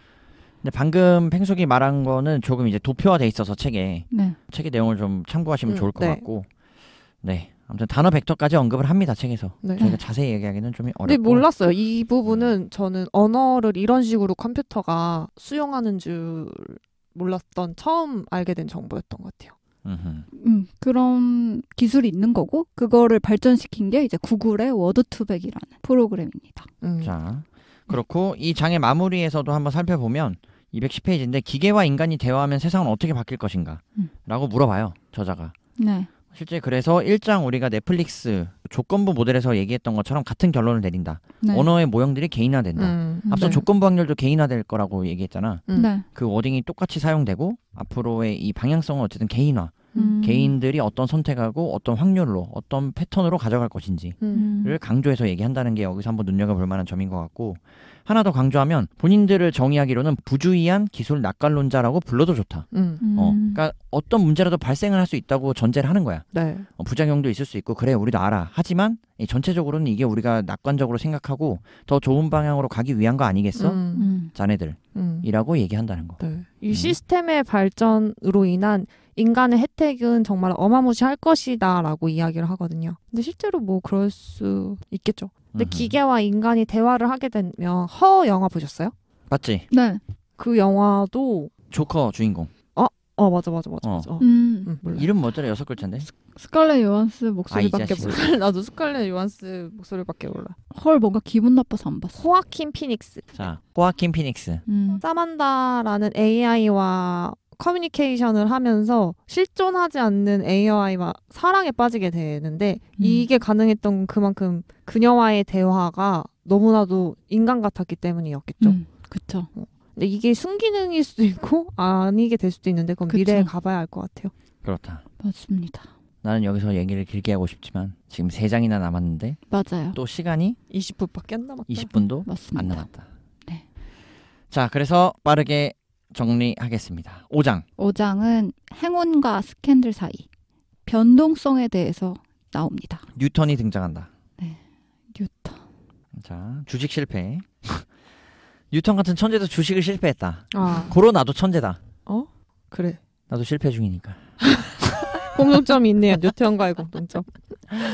근데 방금 팽숙이 말한 거는 조금 이제 도표화돼 있어서 책에 네. 책의 내용을 좀 참고하시면 음, 좋을 것 네. 같고 네. 아무튼 단어 벡터까지 언급을 합니다 책에서 네. 저희가 자세히 얘기하기는 좀 어렵고 근데 몰랐어요 이 부분은 저는 언어를 이런 식으로 컴퓨터가 수용하는 줄 몰랐던 처음 알게 된 정보였던 것 같아요 음, 그런 기술이 있는 거고 그거를 발전시킨 게 이제 구글의 워드투백이라는 프로그램입니다 음. 자 그렇고 이 장의 마무리에서도 한번 살펴보면 210페이지인데 기계와 인간이 대화하면 세상은 어떻게 바뀔 것인가 음. 라고 물어봐요 저자가 네. 실제 그래서 일장 우리가 넷플릭스 조건부 모델에서 얘기했던 것처럼 같은 결론을 내린다. 네. 언어의 모형들이 개인화된다. 음, 음, 앞서 네. 조건부 확률도 개인화될 거라고 얘기했잖아. 음. 네. 그 워딩이 똑같이 사용되고 앞으로의 이 방향성은 어쨌든 개인화. 음. 개인들이 어떤 선택하고 어떤 확률로 어떤 패턴으로 가져갈 것인지를 음. 음. 강조해서 얘기한다는 게 여기서 한번 눈여겨볼 만한 점인 것 같고 하나 더 강조하면 본인들을 정의하기로는 부주의한 기술 낙관론자라고 불러도 좋다. 음. 어, 그러니까 어떤 문제라도 발생을 할 수 있다고 전제를 하는 거야. 네. 어, 부작용도 있을 수 있고 그래 우리도 알아. 하지만 이 전체적으로는 이게 우리가 낙관적으로 생각하고 더 좋은 방향으로 가기 위한 거 아니겠어? 음. 음. 자네들이라고 얘기한다는 거. 네. 이 시스템의 발전으로 인한 인간의 혜택은 정말 어마무시할 것이다라고 이야기를 하거든요. 근데 실제로 뭐 그럴 수 있겠죠. 근데 기계와 인간이 대화를 하게 되면 허 영화 보셨어요? 맞지. 네. 그 영화도 조커 주인공. 어? 어, 맞아 맞아 맞아. 어. 맞아. 어. 음. 응, 음, 이름 뭐더라 여섯 글자인데? 스칼렛 요한스 목소리밖에 몰라. 나도 스칼렛 요한스 목소리밖에 몰라. 헐 뭔가 기분 나빠서 안 봤어. 호아킨 피닉스. 자, 호아킨 피닉스. 음. 사만다라는 AI와 커뮤니케이션을 하면서 실존하지 않는 AI와 사랑에 빠지게 되는데 음. 이게 가능했던 그만큼 그녀와의 대화가 너무나도 인간 같았기 때문이었겠죠. 음, 그렇죠. 근데 이게 순기능일 수도 있고 아니게 될 수도 있는데 그건 그쵸. 미래에 가봐야 알것 같아요. 그렇다. 맞습니다. 나는 여기서 얘기를 길게 하고 싶지만 지금 세 장이나 남았는데 맞아요. 또 시간이 20분밖에 안 남았다. 20분도 맞습니다. 안 남았다. 네. 자, 그래서 빠르게 정리하겠습니다. 5장. 5장은 행운과 스캔들 사이 변동성에 대해서 나옵니다. 뉴턴이 등장한다. 네. 뉴턴. 자, 주식 실패. 뉴턴 같은 천재도 주식을 실패했다. 아. 고로 나도 천재다. 어? 그래. 나도 실패 중이니까. 공통점이 있네요. 뉴턴과의 공통점.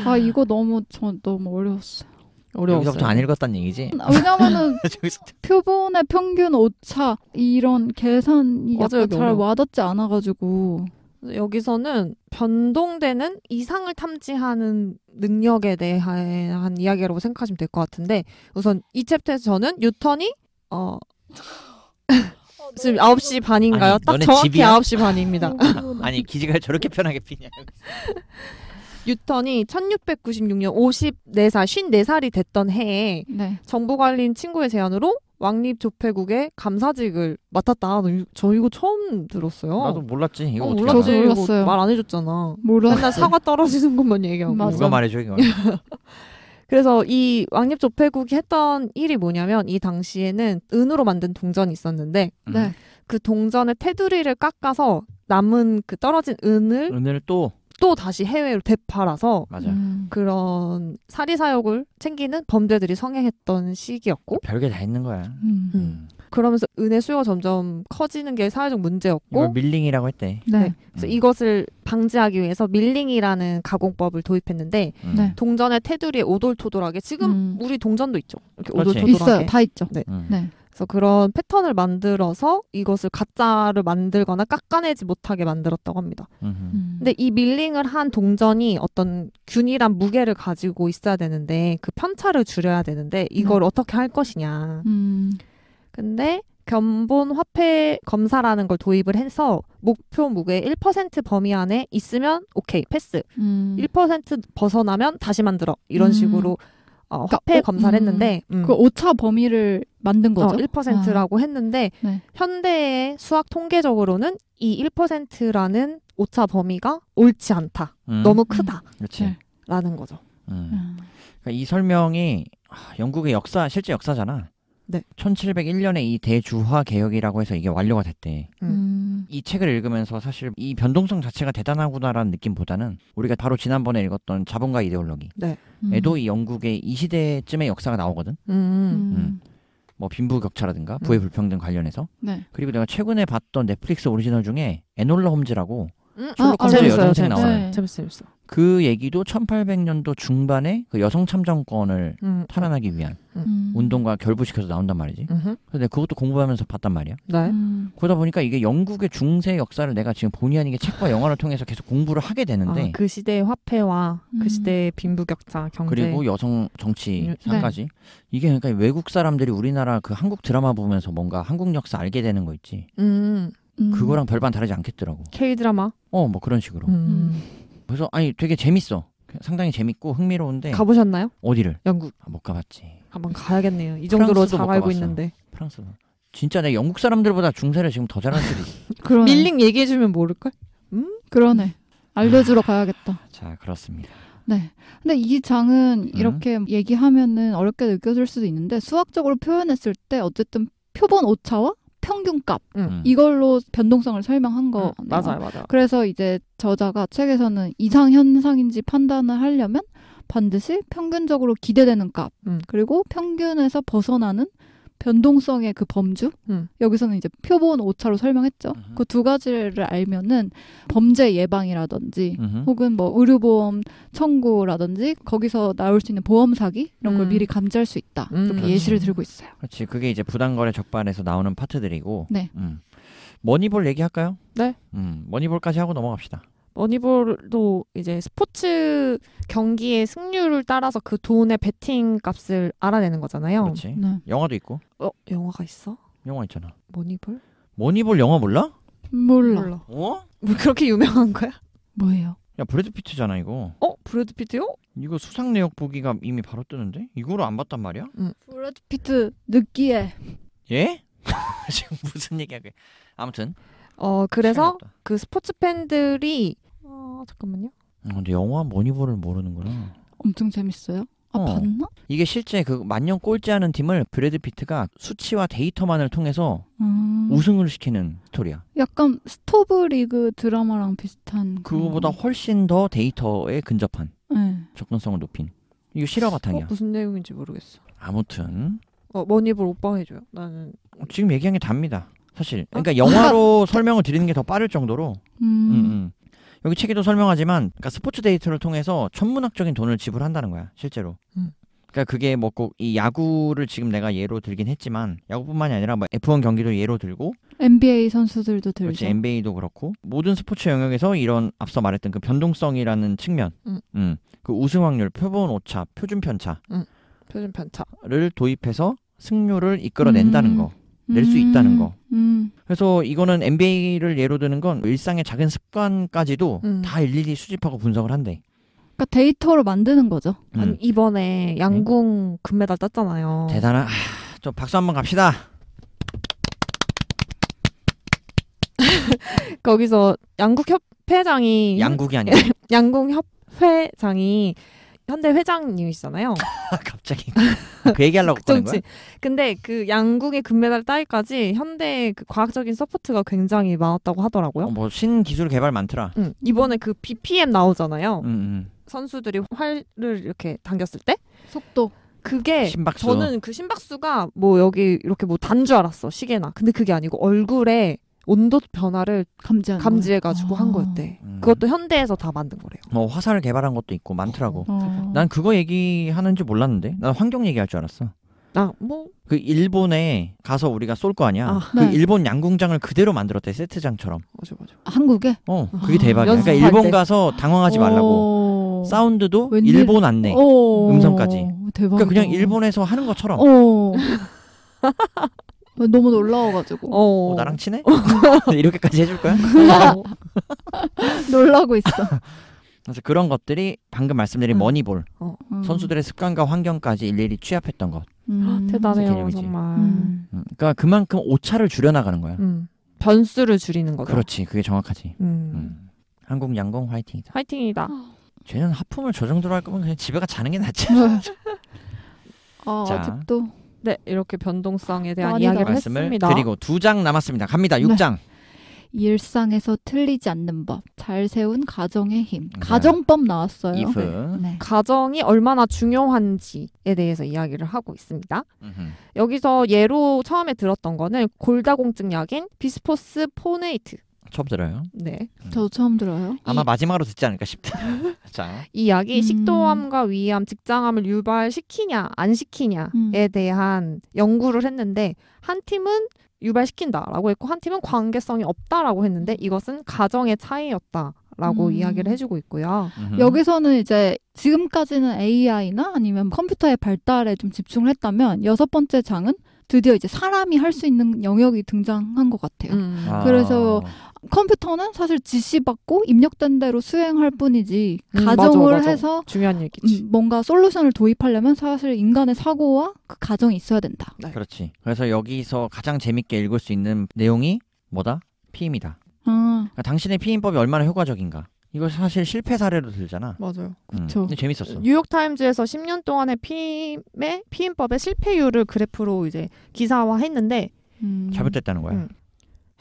아, 이거 너무 전 너무 어려웠어 어려웠어요. 여기서부터 안읽었다 얘기지? 음, 왜냐면은 표본의 평균 오차 이런 계산이 맞아잘 어려워. 와닿지 않아가지고 여기서는 변동되는 이상을 탐지하는 능력에 대한 이야기라고 생각하시면 될 것 같은데 우선 이 챕터에서 저는 유턴이어 지금 아홉 시 반인가요? 아니, 딱 정확히 아홉 시 반입니다. 아니 기지가 저렇게 편하게 피냐. 유턴이 1696년 54살, 54살이 됐던 해에 네. 정부관리인 친구의 제안으로 왕립조폐국의 감사직을 맡았다. 저 이거 처음 들었어요. 나도 몰랐지. 이거 어, 몰랐지. 몰랐어요. 말 안 해줬잖아. 몰랐어. 맨날 사과 떨어지는 것만 얘기하고. 맞아. 누가 말해줘 이거. 그래서 이 왕립조폐국이 했던 일이 뭐냐면 이 당시에는 은으로 만든 동전이 있었는데 네. 그 동전의 테두리를 깎아서 남은 그 떨어진 은을 은을 또또 다시 해외로 되팔아서 맞아. 음. 그런 사리 사욕을 챙기는 범죄들이 성행했던 시기였고 별게 다 있는 거야. 음. 음. 음. 그러면서 은혜 수요가 점점 커지는 게 사회적 문제였고 밀링이라고 했대. 네. 네. 그래서 음. 이것을 방지하기 위해서 밀링이라는 가공법을 도입했는데 음. 네. 동전의 테두리에 오돌토돌하게 지금 우리 동전도 있죠. 이렇게 오돌토돌하게 있어요. 다 있죠. 네. 네. 그래서 그런 패턴을 만들어서 이것을 가짜를 만들거나 깎아내지 못하게 만들었다고 합니다. 음. 근데 이 밀링을 한 동전이 어떤 균일한 무게를 가지고 있어야 되는데 그 편차를 줄여야 되는데 이걸 음. 어떻게 할 것이냐. 음. 근데 견본 화폐 검사라는 걸 도입을 해서 목표 무게 1% 범위 안에 있으면 오케이 패스. 음. 1% 벗어나면 다시 만들어 이런 음. 식으로. 어, 그러니까 화폐 그러니까, 검사를 음, 했는데 음. 그 오차 범위를 만든 거죠. 어, 1%라고 아. 했는데 네. 현대의 수학 통계적으로는 이 1%라는 오차 범위가 옳지 않다. 음. 너무 크다. 음. 그렇지. 네. 라는 거죠. 음. 아. 그러니까 이 설명이 영국의 역사 실제 역사잖아. 네. 1701년에 이 대주화 개혁이라고 해서 이게 완료가 됐대. 음. 이 책을 읽으면서 사실 이 변동성 자체가 대단하구나라는 느낌보다는 우리가 바로 지난번에 읽었던 자본가 이데올로기. 네. 음. 에도 이 영국의 이 시대쯤의 역사가 나오거든. 음. 음. 음. 뭐 빈부격차라든가 음. 부의 불평등 관련해서. 네. 그리고 내가 최근에 봤던 넷플릭스 오리지널 중에 에놀라 홈즈라고 음? 아, 아, 홈즈 여동생 나오는. 네. 재밌어, 재밌어. 그 얘기도 1800년도 중반에 그 여성 참정권을 음, 음. 탈환하기 위한 음. 운동과 결부시켜서 나온단 말이지. 음흠. 그래 그것도 공부하면서 봤단 말이야. 네. 음. 그러다 보니까 이게 영국의 중세 역사를 내가 지금 본의 아니게 책과 영화를 통해서 계속 공부를 하게 되는데 아, 그 시대의 화폐와 그 음. 시대의 빈부격차, 경제 그리고 여성 정치상까지 음, 네. 이게 그러니까 외국 사람들이 우리나라 그 한국 드라마 보면서 뭔가 한국 역사 알게 되는 거 있지. 그거랑 별반 다르지 않겠더라고. K 드라마? 어, 뭐 그런 식으로. 그래서 아니 되게 재밌어. 상당히 재밌고 흥미로운데 가보셨나요? 어디를? 영국. 아, 못 가봤지. 한번 가야겠네요. 이 정도로 잘 알고 있는데. 프랑스. 진짜 내 영국 사람들보다 중세를 지금 더 잘하는 줄이. 그러 밀링 얘기해주면 모를걸? 음? 그러네. 알려주러 아, 가야겠다. 자 그렇습니다. 네. 근데 이 장은 음? 이렇게 음? 얘기하면은 어렵게 느껴질 수도 있는데 수학적으로 표현했을 때 어쨌든 표본 오차와 평균값 음. 음. 이걸로 변동성을 설명한 거 음, 맞아요, 맞아요. 그래서 이제 저자가 책에서는 이상 현상인지 판단을 하려면 반드시 평균적으로 기대되는 값 음. 그리고 평균에서 벗어나는 변동성의 그 범주 음. 여기서는 이제 표본 오차로 설명했죠. 그 두 가지를 알면은 범죄 예방이라든지 음흠. 혹은 뭐 의료보험 청구라든지 거기서 나올 수 있는 보험 사기 이런 걸 음. 미리 감지할 수 있다. 음. 이렇게 예시를 들고 있어요. 그렇지. 그게 이제 부당거래 적발에서 나오는 파트들이고. 네. 음. 머니볼 얘기할까요? 네. 음, 머니볼까지 하고 넘어갑시다. 머니볼도 이제 스포츠 경기의 승률을 따라서 그 돈의 베팅 값을 알아내는 거잖아요. 그렇지. 네. 영화도 있고. 어, 영화가 있어? 영화 있잖아. 머니볼? 머니볼 영화 몰라? 몰라. 몰라. 어? 뭐 그렇게 유명한 거야? 뭐예요? 야, 브래드 피트잖아, 이거. 어? 브래드 피트요? 이거 수상 내역 보기가 이미 바로 뜨는데? 이거로 안 봤단 말이야? 응. 브래드 피트 느끼해. 예? 지금 무슨 얘기야, 그게. 아무튼 어 그래서 신기하다. 그 스포츠 팬들이 어 잠깐만요. 음, 근데 영화 머니볼을 모르는구나. 엄청 재밌어요. 아 어. 봤나? 이게 실제 그 만년 꼴찌하는 팀을 브래드 피트가 수치와 데이터만을 통해서 음... 우승을 시키는 스토리야. 약간 스토브 리그 드라마랑 비슷한. 그거보다 그 훨씬 더 데이터에 근접한. 네. 접근성을 높인. 이거 실화 어, 바탕이야. 어, 무슨 내용인지 모르겠어. 아무튼. 어 머니볼 오빠 해줘요. 나는. 지금 얘기한 게 답니다. 사실. 어? 그러니까 영화로 설명을 드리는 게 더 빠를 정도로. 음. 음. 음, 여기 책에도 설명하지만, 그러니까 스포츠 데이터를 통해서 천문학적인 돈을 지불한다는 거야, 실제로. 음. 그러니까 그게 뭐 꼭 이 야구를 지금 내가 예로 들긴 했지만 야구뿐만이 아니라 뭐 F1 경기도 예로 들고 NBA 선수들도 들고 그렇지 NBA도 그렇고 모든 스포츠 영역에서 이런 앞서 말했던 그 변동성이라는 측면, 음, 음. 그 우승 확률, 표본 오차, 표준 편차, 음. 표준 편차를 도입해서 승률을 이끌어낸다는 음. 거. 낼수 있다는 거. 음. 음. 그래서 이거는 MBA를 예로 드는 건 일상의 작은 습관까지도 음. 다 일일이 수집하고 분석을 한대. 그러니까 데이터로 만드는 거죠. 음. 아니, 이번에 네. 양궁 금메달 땄잖아요. 대단한. 하, 아, 좀 박수 한번 갑시다. 거기서 양국협회장이 양국이 아니야. 양궁협회장이 현대 회장님이시잖아요. 아, 갑자기 아, 그 얘기하려고 꺼낸 거야? 근데 그 양궁의 금메달 따기까지 현대 그 과학적인 서포트가 굉장히 많았다고 하더라고요. 어, 뭐 신기술 개발 많더라. 응. 이번에 그 BPM 나오잖아요. 음, 음. 선수들이 활을 이렇게 당겼을 때 속도 그게 심박수. 저는 그 심박수가 뭐 여기 이렇게 뭐 단 줄 알았어 시계나 근데 그게 아니고 얼굴에 온도 변화를 감지한 감지해가지고 아. 한 거였대. 음. 그것도 현대에서 다 만든 거래요. 어, 화살을 개발한 것도 있고 많더라고. 어. 난 그거 얘기하는 줄 몰랐는데 난 환경 얘기할 줄 알았어. 아, 뭐. 그 일본에 가서 우리가 쏠 거 아니야. 아, 그 네. 일본 양궁장을 그대로 만들었대 세트장처럼. 맞아 맞아. 한국에? 어, 그게 대박이야. 아. 그러니까 일본 때. 가서 당황하지 말라고. 오. 사운드도 웬일? 일본 안내, 오. 음성까지. 대박. 그러니까 그냥 일본에서 하는 것처럼. 너무 놀라워가지고. 어. 어, 나랑 친해? 어. 이렇게까지 해줄 거야? 놀라고 있어. 그래서 그런 것들이 방금 말씀드린 음. 머니볼 어. 음. 선수들의 습관과 환경까지 일일이 취합했던 것. 음. 대단해요 정말. 음. 음. 그러니까 그만큼 오차를 줄여나가는 거야. 음. 변수를 줄이는 거죠. 그렇지, 그게 정확하지. 한국 양궁 화이팅이다. 화이팅이다. 쟤는 하품을 저 정도로 할 거면 그냥 집에 가 자는 게 낫지. 아, 아직도. 네, 이렇게 변동성에 대한 이야기를 말씀을 했습니다. 드리고 두 장 남았습니다. 갑니다. 6장. 네. 일상에서 틀리지 않는 법, 잘 세운 가정의 힘, 네. 가정법 나왔어요. 네. 네. 가정이 얼마나 중요한지에 대해서 이야기를 하고 있습니다. 음흠. 여기서 예로 처음에 들었던 거는 골다공증 약인 비스포스 포네이트 처음 들어요. 네. 음. 저도 처음 들어요. 아마 이... 마지막으로 듣지 않을까 싶다. 자. 이 약이 음... 식도암과 위암, 직장암을 유발시키냐, 안 시키냐에 음. 대한 연구를 했는데, 한 팀은 유발시킨다라고 했고, 한 팀은 관계성이 없다라고 했는데, 음. 이것은 가정의 차이였다. 라고 음. 이야기를 해주고 있고요. 음흠. 여기서는 이제 지금까지는 AI나 아니면 컴퓨터의 발달에 좀 집중을 했다면 여섯 번째 장은 드디어 이제 사람이 할 수 있는 영역이 등장한 것 같아요. 음. 아. 그래서 컴퓨터는 사실 지시받고 입력된 대로 수행할 뿐이지 음, 가정을 맞아, 맞아. 해서 중요한 얘기지. 음, 뭔가 솔루션을 도입하려면 사실 인간의 사고와 그 가정이 있어야 된다. 네. 그렇지. 그래서 여기서 가장 재밌게 읽을 수 있는 내용이 뭐다? 피임이다. 아. 그러니까 당신의 피임법이 얼마나 효과적인가. 이거 사실 실패 사례로 들잖아. 맞아요. 그렇죠. 음. 근데 재밌었어. 뉴욕 타임즈에서 10년 동안의 피임의 피임법의 실패율을 그래프로 이제 기사화했는데 음. 잘못됐다는 거야. 음.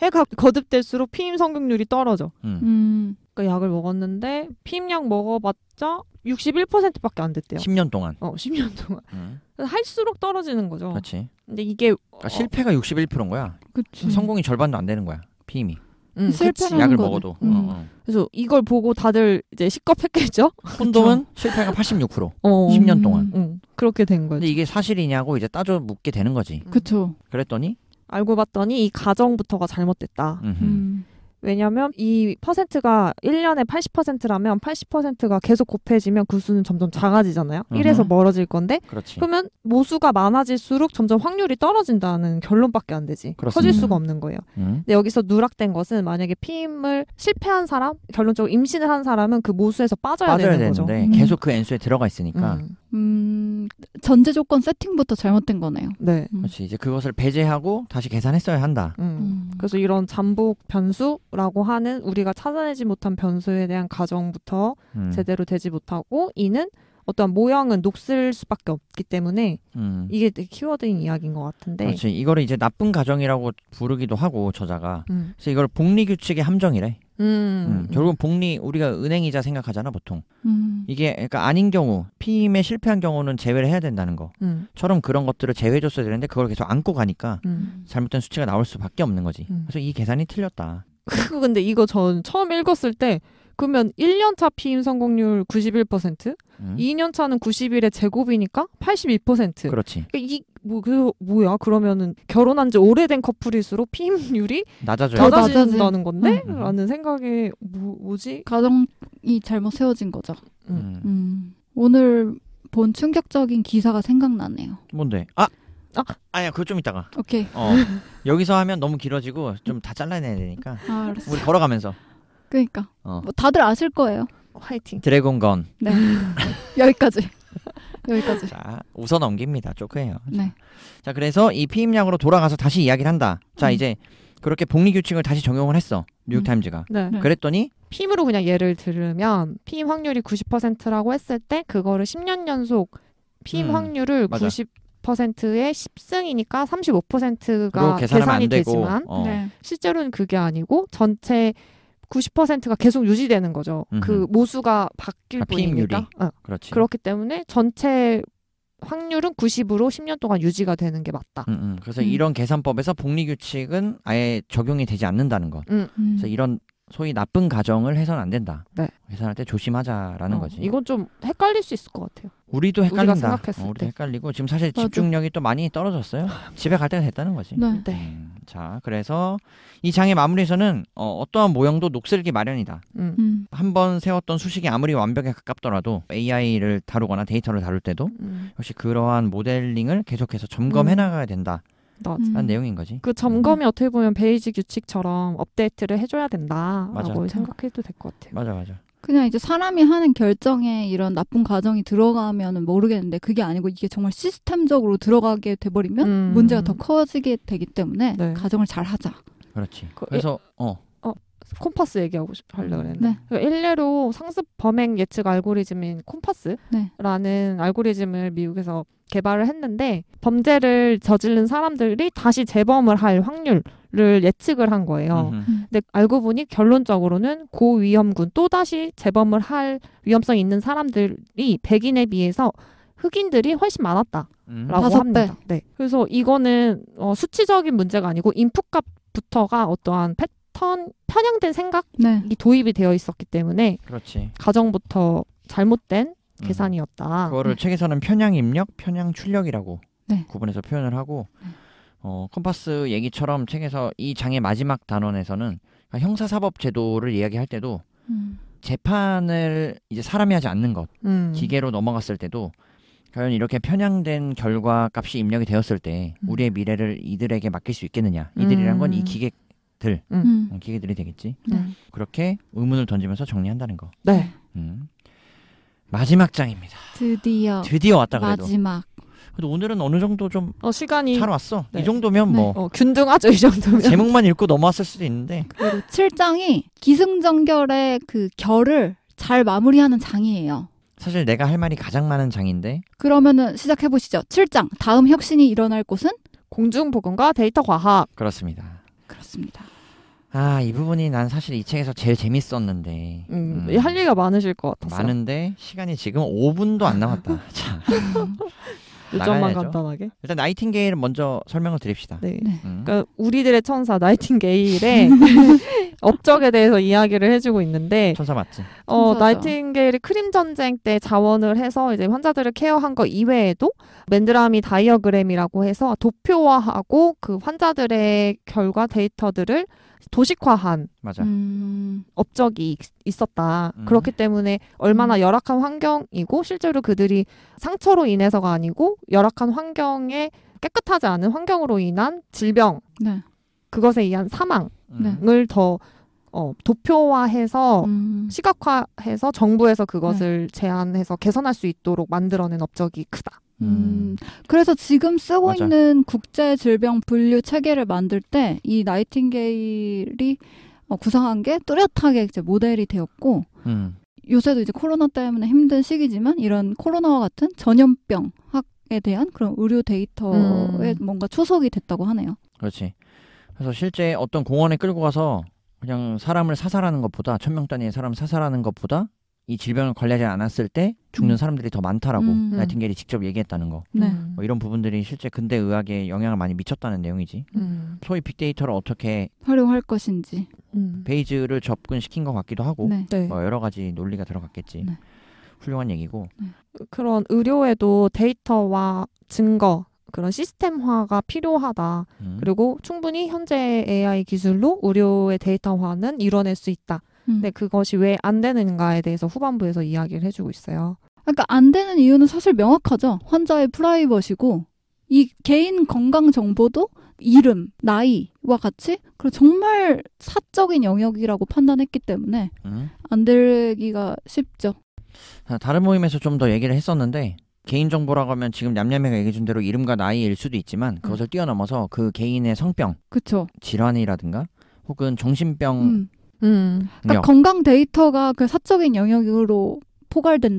해가 거듭될수록 피임 성공률이 떨어져. 음. 음. 그러니까 약을 먹었는데 피임약 먹어봤자 61%밖에 안 됐대요. 10년 동안. 어, 10년 동안. 음. 할수록 떨어지는 거죠. 그렇지. 근데 이게 그러니까 어, 실패가 61%인 거야. 그치. 성공이 절반도 안 되는 거야. 피임이. 음, 실패한는 약을 거네. 먹어도. 음. 어, 어, 그래서 이걸 보고 다들 이제 식겁했겠죠 혼동은 실패가 86%. 어. 10년 동안. 음, 그렇게 된 거죠. 근데 이게 사실이냐고 이제 따져 묻게 되는 거지. 그렇죠. 그랬더니 알고 봤더니 이 가정부터가 잘못됐다. 왜냐하면 이 퍼센트가 1년에 80%라면 80%가 계속 곱해지면 그 수는 점점 작아지잖아요. 음. 1에서 멀어질 건데 그렇지. 그러면 모수가 많아질수록 점점 확률이 떨어진다는 결론밖에 안 되지. 그 커질 수가 없는 거예요. 음. 근데 여기서 누락된 것은 만약에 피임을 실패한 사람, 결론적으로 임신을 한 사람은 그 모수에서 빠져야, 빠져야 되는 되는데 거죠. 계속 음. 그 N수에 들어가 있으니까. 음. 음, 전제 조건 세팅부터 잘못된 거네요. 네. 음. 그렇지. 이제 그것을 배제하고 다시 계산했어야 한다. 음. 음. 그래서 이런 잠복 변수라고 하는 우리가 찾아내지 못한 변수에 대한 가정부터 음. 제대로 되지 못하고 이는 어떤 모형은 녹슬 수밖에 없기 때문에 음. 이게 되게 키워드인 이야기인 것 같은데. 그렇지. 이거를 이제 나쁜 가정이라고 부르기도 하고 저자가. 음. 그래서 이걸 복리 규칙의 함정이래. 음. 음. 음. 결국은 복리 우리가 은행이자 생각하잖아 보통. 음. 이게 그러니까 아닌 경우 피임에 실패한 경우는 제외를 해야 된다는 거처럼 그런 것들을 제외해줬어야 되는데 그걸 계속 안고 가니까 잘못된 수치가 나올 수밖에 없는 거지. 그래서 이 계산이 틀렸다. 그리고 근데 이거 전 처음 읽었을 때 그러면 1년차 피임 성공률 91%, 음. 2년차는 9 0일의 제곱이니까 82%. 그렇지. 그러니까 이, 뭐, 그, 뭐야? 그러면은 결혼한 지 오래된 커플일수록 피임률이 낮아져요. 낮아진다는 건데? 음. 라는 생각에, 뭐, 뭐지? 가정이 잘못 세워진 거죠. 음. 음. 음. 오늘 본 충격적인 기사가 생각나네요. 뭔데? 아! 아? 아니야 그거 좀 이따가 오케이 어, 여기서 하면 너무 길어지고 좀 다 잘라내야 되니까 아, 우리 걸어가면서 그러니까. 어. 뭐 다들 아실 거예요. 화이팅. 드래곤건. 네. 여기까지. 여기까지. 자, 웃어 넘깁니다. 쪼크예요. 네. 자, 그래서 이 피임약으로 돌아가서 다시 이야기를 한다. 자, 음. 이제 그렇게 복리 규칙을 다시 적용을 했어. 뉴욕타임즈가. 음. 네. 네. 그랬더니 피임으로 그냥 예를 들으면 피임 확률이 90%라고 했을 때 그거를 10년 연속 피임 음. 확률을 맞아. 90 10%에 10승이니까 35%가 계산이 되지만 어. 네. 실제로는 그게 아니고 전체 90%가 계속 유지되는 거죠. 그 음흠. 그 모수가 바뀔 아, 뿐이니까. 어. 그렇지. 그렇기 때문에 전체 확률은 90으로 10년 동안 유지가 되는 게 맞다. 음, 음. 그래서 음. 이런 계산법에서 복리 규칙은 아예 적용이 되지 않는다는 것. 음. 음. 그래서 이런 소위 나쁜 가정을 해서는 안 된다. 네. 계산할 때 조심하자라는 어, 거지. 이건 좀 헷갈릴 수 있을 것 같아요. 우리도 헷갈린다. 어, 우리도 헷갈리고 지금 사실 맞아. 집중력이 또 많이 떨어졌어요. 아. 집에 갈 때가 됐다는 거지. 네. 네. 음, 자, 그래서 이 장의 마무리에서는 어, 떠한 모형도 녹슬기 마련이다. 음. 음. 한번 세웠던 수식이 아무리 완벽에 가깝더라도 AI를 다루거나 데이터를 다룰 때도 음. 역시 그러한 모델링을 계속해서 점검해 음. 나가야 된다. 맞아. 음. 내용인 거지. 그 음. 점검이 음. 어떻게 보면 베이지 규칙처럼 업데이트를 해줘야 된다라고 생각해도 될 것 같아요. 맞아, 맞아. 그냥 이제 사람이 하는 결정에 이런 나쁜 과정이 들어가면은 모르겠는데 그게 아니고 이게 정말 시스템적으로 들어가게 돼버리면 음. 문제가 더 커지게 되기 때문에 네. 가정을 잘 하자. 그렇지. 그 그래서 예, 어. 콤파스 얘기하고 싶 하려 음, 그랬는데 네. 그러니까 일례로 상습 범행 예측 알고리즘인 콤파스라는 네. 알고리즘을 미국에서 개발을 했는데 범죄를 저지른 사람들이 다시 재범을 할 확률을 예측을 한 거예요. 음흠. 음. 근데 알고 보니 결론적으로는 고위험군 또 다시 재범을 할 위험성 있는 사람들이 백인에 비해서 흑인들이 훨씬 많았다라고 음. 합니다. 네. 그래서 이거는 어, 수치적인 문제가 아니고 인풋값 부터가 어떠한 패, 패턴 편향된 생각이 네. 도입이 되어 있었기 때문에 그렇지. 가정부터 잘못된 음. 계산이었다. 그거를 네. 책에서는 편향 입력, 편향 출력이라고 네. 구분해서 표현을 하고 네. 어, 컴파스 얘기처럼 책에서 이 장의 마지막 단원에서는 그러니까 형사사법 제도를 이야기할 때도 음. 재판을 이제 사람이 하지 않는 것 음. 기계로 넘어갔을 때도 과연 이렇게 편향된 결과 값이 입력이 되었을 때 음. 우리의 미래를 이들에게 맡길 수 있겠느냐 음. 이들이란 건 이 기계 들 음. 음. 기계들이 되겠지. 네. 그렇게 의문을 던지면서 정리한다는 거. 네. 음. 마지막 장입니다. 드디어 드디어 왔다 그래도. 마지막. 그래도 오늘은 어느 정도 좀 어, 시간이 잘 왔어. 네. 이 정도면 네. 뭐 어, 균등하죠. 이 정도면 제목만 읽고 넘어왔을 수도 있는데. 그리고 7장이 기승전결의 그 결을 잘 마무리하는 장이에요. 사실 내가 할 말이 가장 많은 장인데. 그러면은 시작해 보시죠. 7장 다음 혁신이 일어날 곳은 공중보건과 데이터 과학. 그렇습니다. 그렇습니다. 아, 이 부분이 난 사실 이 책에서 제일 재밌었는데. 음, 음. 할 얘기가 많으실 것같아어요 많은데 시간이 지금 5분도 안 남았다. 자. 요점만 간단하게. 일단 나이팅게일 먼저 설명을 드립시다. 네. 네. 음. 그러니까 우리들의 천사 나이팅게일의 업적에 대해서 이야기를 해주고 있는데 천사 맞지? 어 나이팅게일이 크림 전쟁 때 자원을 해서 이제 환자들을 케어한 거 이외에도 맨드라미 다이어그램이라고 해서 도표화하고 그 환자들의 결과 데이터들을 도식화한 맞아. 음... 업적이 있었다. 음. 그렇기 때문에 얼마나 음. 열악한 환경이고 실제로 그들이 상처로 인해서가 아니고 열악한 환경에 깨끗하지 않은 환경으로 인한 질병, 네. 그것에 의한 사망을 음. 네. 더 어, 도표화해서 음. 시각화해서 정부에서 그것을 네. 제안해서 개선할 수 있도록 만들어낸 업적이 크다. 음. 음. 그래서 지금 쓰고 맞아. 있는 국제 질병 분류 체계를 만들 때 이 나이팅게일이 어, 구상한 게 뚜렷하게 이제 모델이 되었고 음. 요새도 이제 코로나 때문에 힘든 시기지만 이런 코로나와 같은 전염병 학에 대한 그런 의료 데이터에 음. 뭔가 초석이 됐다고 하네요. 그렇지. 그래서 실제 어떤 공원에 끌고 가서 그냥 사람을 사살하는 것보다 천명 단위의 사람 사살하는 것보다 이 질병을 걸리지 않았을 때 죽는 음. 사람들이 더 많다라고 음. 나이팅게이 직접 얘기했다는 거. 네. 뭐 이런 부분들이 실제 근대 의학에 영향을 많이 미쳤다는 내용이지. 음. 소위 빅데이터를 어떻게 활용할 것인지. 베이즈를 음. 접근시킨 것 같기도 하고 네. 네. 뭐 여러 가지 논리가 들어갔겠지. 네. 훌륭한 얘기고. 네. 그런 의료에도 데이터와 증거 그런 시스템화가 필요하다. 음. 그리고 충분히 현재 AI 기술로 의료의 데이터화는 이뤄낼 수 있다. 근데 음. 네, 그것이 왜 안 되는가에 대해서 후반부에서 이야기를 해주고 있어요. 그러니까 안 되는 이유는 사실 명확하죠. 환자의 프라이버시고 이 개인 건강 정보도 이름, 나이와 같이 그리고 정말 사적인 영역이라고 판단했기 때문에 음. 안 되기가 쉽죠. 다른 모임에서 좀 더 얘기를 했었는데 개인정보라고 하면 지금 냠냠이가 얘기해준 대로 이름과 나이일 수도 있지만 그것을 음. 뛰어넘어서 그 개인의 성병, 그쵸. 질환이라든가 혹은 정신병 음. 음. 그러니까 건강 데이터가 그 사적인 영역으로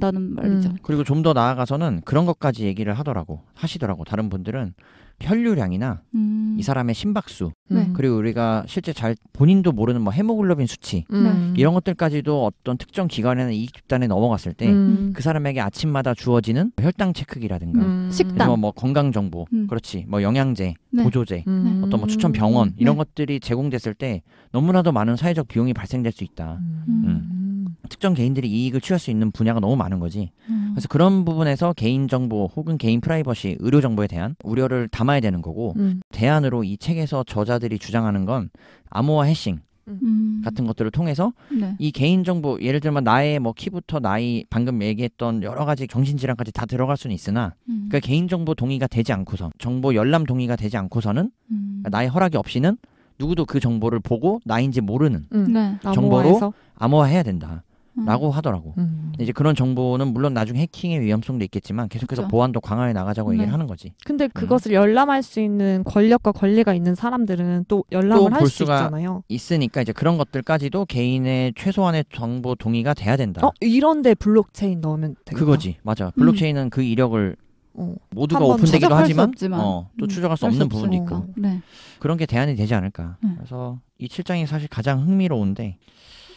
포괄된다는 말이죠. 음. 그리고 좀 더 나아가서는 그런 것까지 얘기를 하더라고 하시더라고 다른 분들은 혈류량이나 음. 이 사람의 심박수 네. 음. 그리고 우리가 실제 잘 본인도 모르는 뭐 헤모글로빈 수치 음. 네. 이런 것들까지도 어떤 특정 기관에는 이익 집단에 넘어갔을 때그 음. 음. 사람에게 아침마다 주어지는 혈당 체크기라든가 식단 뭐, 뭐 건강 정보 그렇지 뭐 영양제 네. 보조제 어떤 뭐 추천 병원 이런 네. 것들이 제공됐을 때 너무나도 많은 사회적 비용이 발생될 수 있다. 음. 특정 개인들이 이익을 취할 수 있는 분야가 너무 많은 거지. 음. 그래서 그런 부분에서 개인 정보 혹은 개인 프라이버시, 의료 정보에 대한 우려를 담아야 되는 거고 음. 대안으로 이 책에서 저자들이 주장하는 건 암호화 해싱, 음. 음. 같은 것들을 통해서 네. 이 개인정보 예를 들면 나의 뭐 키부터 나이 방금 얘기했던 여러 가지 정신질환까지 다 들어갈 수는 있으나 음. 그 그러니까 개인정보 동의가 되지 않고서 정보 열람 동의가 되지 않고서는 음. 나의 허락이 없이는 누구도 그 정보를 보고 나인지 모르는 음. 네. 정보로 음. 암호화해야 된다. 음. 라고 하더라고. 음. 이제 그런 정보는 물론 나중에 해킹의 위험성도 있겠지만 계속해서 그렇죠. 보안도 강화해 나가자고 네. 얘기를 하는 거지. 근데 그것을 열람할 수 있는 권력과 권리가 있는 사람들은 또 열람을 할 수 있잖아요. 있으니까 이제 그런 것들까지도 개인의 최소한의 정보 동의가 돼야 된다. 어, 이런데 블록체인 넣으면 되겠다. 그거지, 맞아. 블록체인은 그 이력을 어. 모두가 오픈되기도 하지만 어, 또 음. 추적할 수 없는 수 부분이니까 어. 네. 그런 게 대안이 되지 않을까. 네. 그래서 이 7장이 사실 가장 흥미로운데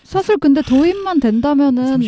사실 근데 도입만 된다면은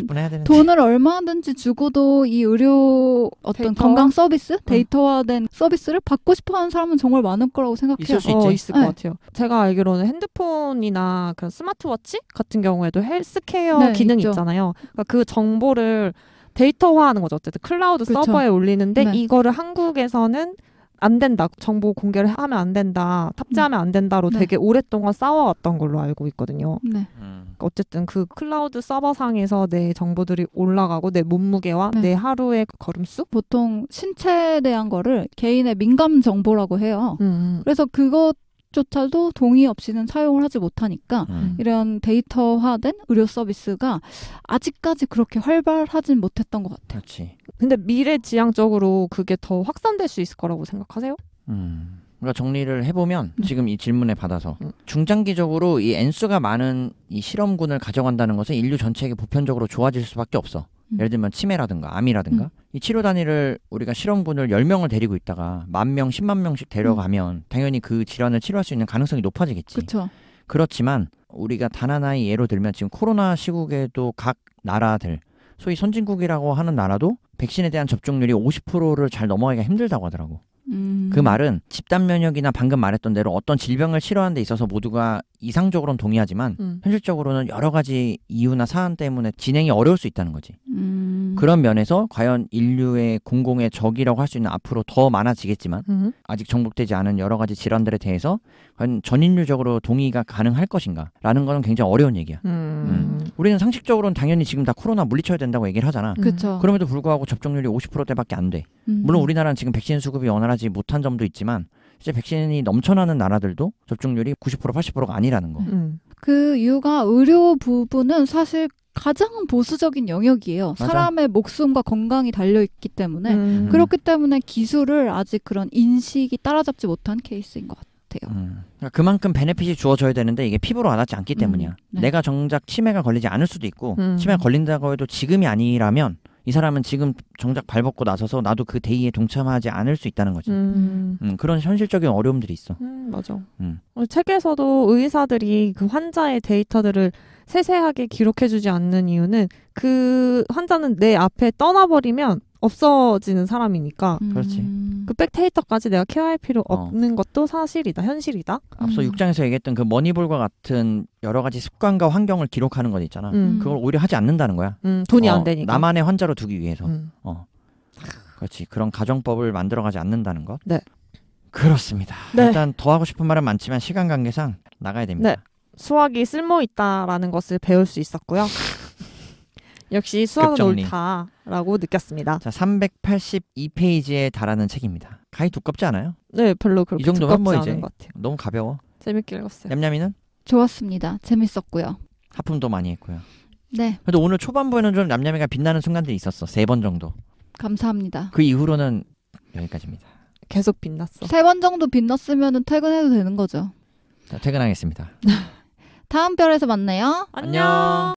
돈을 얼마든지 주고도 이 의료 어떤 데이터? 건강 서비스 데이터화된 응. 서비스를 받고 싶어하는 사람은 정말 많을 거라고 생각해요. 있을 수 어, 있을 네. 것 같아요. 제가 알기로는 핸드폰이나 그런 스마트워치 같은 경우에도 헬스케어 네, 기능이 있 있잖아요. 그러니까 그 정보를 데이터화하는 거죠. 어쨌든 클라우드 그쵸. 서버에 올리는데 네. 이거를 한국에서는 안 된다. 정보 공개를 하면 안 된다. 탑재하면 안 된다로 음. 네. 되게 오랫동안 싸워왔던 걸로 알고 있거든요. 네. 음. 그러니까 어쨌든 그 클라우드 서버상에서 내 정보들이 올라가고 내 몸무게와 네. 내 하루의 그 걸음수? 보통 신체에 대한 거를 개인의 민감 정보라고 해요. 음. 음. 그래서 그것 조차도 동의 없이는 사용을 하지 못하니까 음. 이런 데이터화된 의료 서비스가 아직까지 그렇게 활발하진 못했던 것 같아요. 그렇지. 근데 미래지향적으로 그게 더 확산될 수 있을 거라고 생각하세요? 음. 그러니까 정리를 해보면 음. 지금 이 질문에 받아서 음. 중장기적으로 이 N수가 많은 이 실험군을 가져간다는 것은 인류 전체에게 보편적으로 좋아질 수밖에 없어. 음. 예를 들면 치매라든가 암이라든가 음. 이 치료 단위를 우리가 실험군을 열명을 데리고 있다가 만 명, 십만 명씩 데려가면 음. 당연히 그 질환을 치료할 수 있는 가능성이 높아지겠지. 그쵸. 그렇지만 우리가 단 하나의 예로 들면 지금 코로나 시국에도 각 나라들 소위 선진국이라고 하는 나라도 백신에 대한 접종률이 50%를 잘 넘어가기가 힘들다고 하더라고. 음. 그 말은 집단 면역이나 방금 말했던 대로 어떤 질병을 싫어하는데 있어서 모두가 이상적으로는 동의하지만 음. 현실적으로는 여러 가지 이유나 사안 때문에 진행이 어려울 수 있다는 거지. 음. 음. 그런 면에서 과연 인류의 공공의 적이라고 할 수 있는 앞으로 더 많아지겠지만 음. 아직 정복되지 않은 여러 가지 질환들에 대해서 과연 전인류적으로 동의가 가능할 것인가라는 거는 굉장히 어려운 얘기야. 음. 음. 우리는 상식적으로는 당연히 지금 다 코로나 물리쳐야 된다고 얘기를 하잖아. 그 그럼에도 불구하고 접종률이 50%대밖에 안 돼. 음. 물론 우리나라는 지금 백신 수급이 원활하지 못한 점도 있지만 이제 백신이 넘쳐나는 나라들도 접종률이 90% 80%가 아니라는 거. 그 이유가 의료 부분은 사실 가장 보수적인 영역이에요. 맞아. 사람의 목숨과 건강이 달려 있기 때문에 음. 그렇기 때문에 기술을 아직 그런 인식이 따라잡지 못한 케이스인 것 같아요. 음. 그러니까 그만큼 베네핏이 주어져야 되는데 이게 피부로 와닿지 않기 음. 때문이야. 음. 네. 내가 정작 치매가 걸리지 않을 수도 있고 음. 치매가 걸린다고 해도 지금이 아니라면 이 사람은 지금 정작 발벗고 나서서 나도 그 대의에 동참하지 않을 수 있다는 거지. 음. 음, 그런 현실적인 어려움들이 있어. 음, 맞아. 음. 어, 책에서도 의사들이 그 환자의 데이터들을 세세하게 기록해주지 않는 이유는 그 환자는 내 앞에 떠나버리면 없어지는 사람이니까. 음. 그렇지. 음. 그 백테이터까지 내가 케어할 필요 어. 없는 어. 것도 사실이다, 현실이다. 앞서 음. 장에서 얘기했던 그 머니볼과 같은 여러 가지 습관과 환경을 기록하는 건 있잖아. 음. 그걸 오히려 하지 않는다는 거야. 음, 돈이 어, 안 되니까. 나만의 환자로 두기 위해서. 음. 어. 그렇지. 그런 가정법을 만들어가지 않는다는 것. 네. 그렇습니다. 네. 일단 더 하고 싶은 말은 많지만 시간 관계상 나가야 됩니다. 네. 수학이 쓸모 있다라는 것을 배울 수 있었고요. 역시 수학은 급정리. 옳다라고 느꼈습니다. 자, 382페이지에 달하는 책입니다. 가히 두껍지 않아요? 네, 별로 그렇게 두껍지 뭐 이제 않은 것 같아요. 너무 가벼워. 재밌게 읽었어요. 냠냠이는 좋았습니다. 재밌었고요. 하품도 많이 했고요. 네, 그래도 오늘 초반부에는 좀 냠냠이가 빛나는 순간들이 있었어. 세 번 정도. 감사합니다. 그 이후로는 여기까지입니다. 계속 빛났어. 세 번 정도 빛났으면 퇴근해도 되는 거죠. 자, 퇴근하겠습니다. 다음 별에서 만나요. 안녕.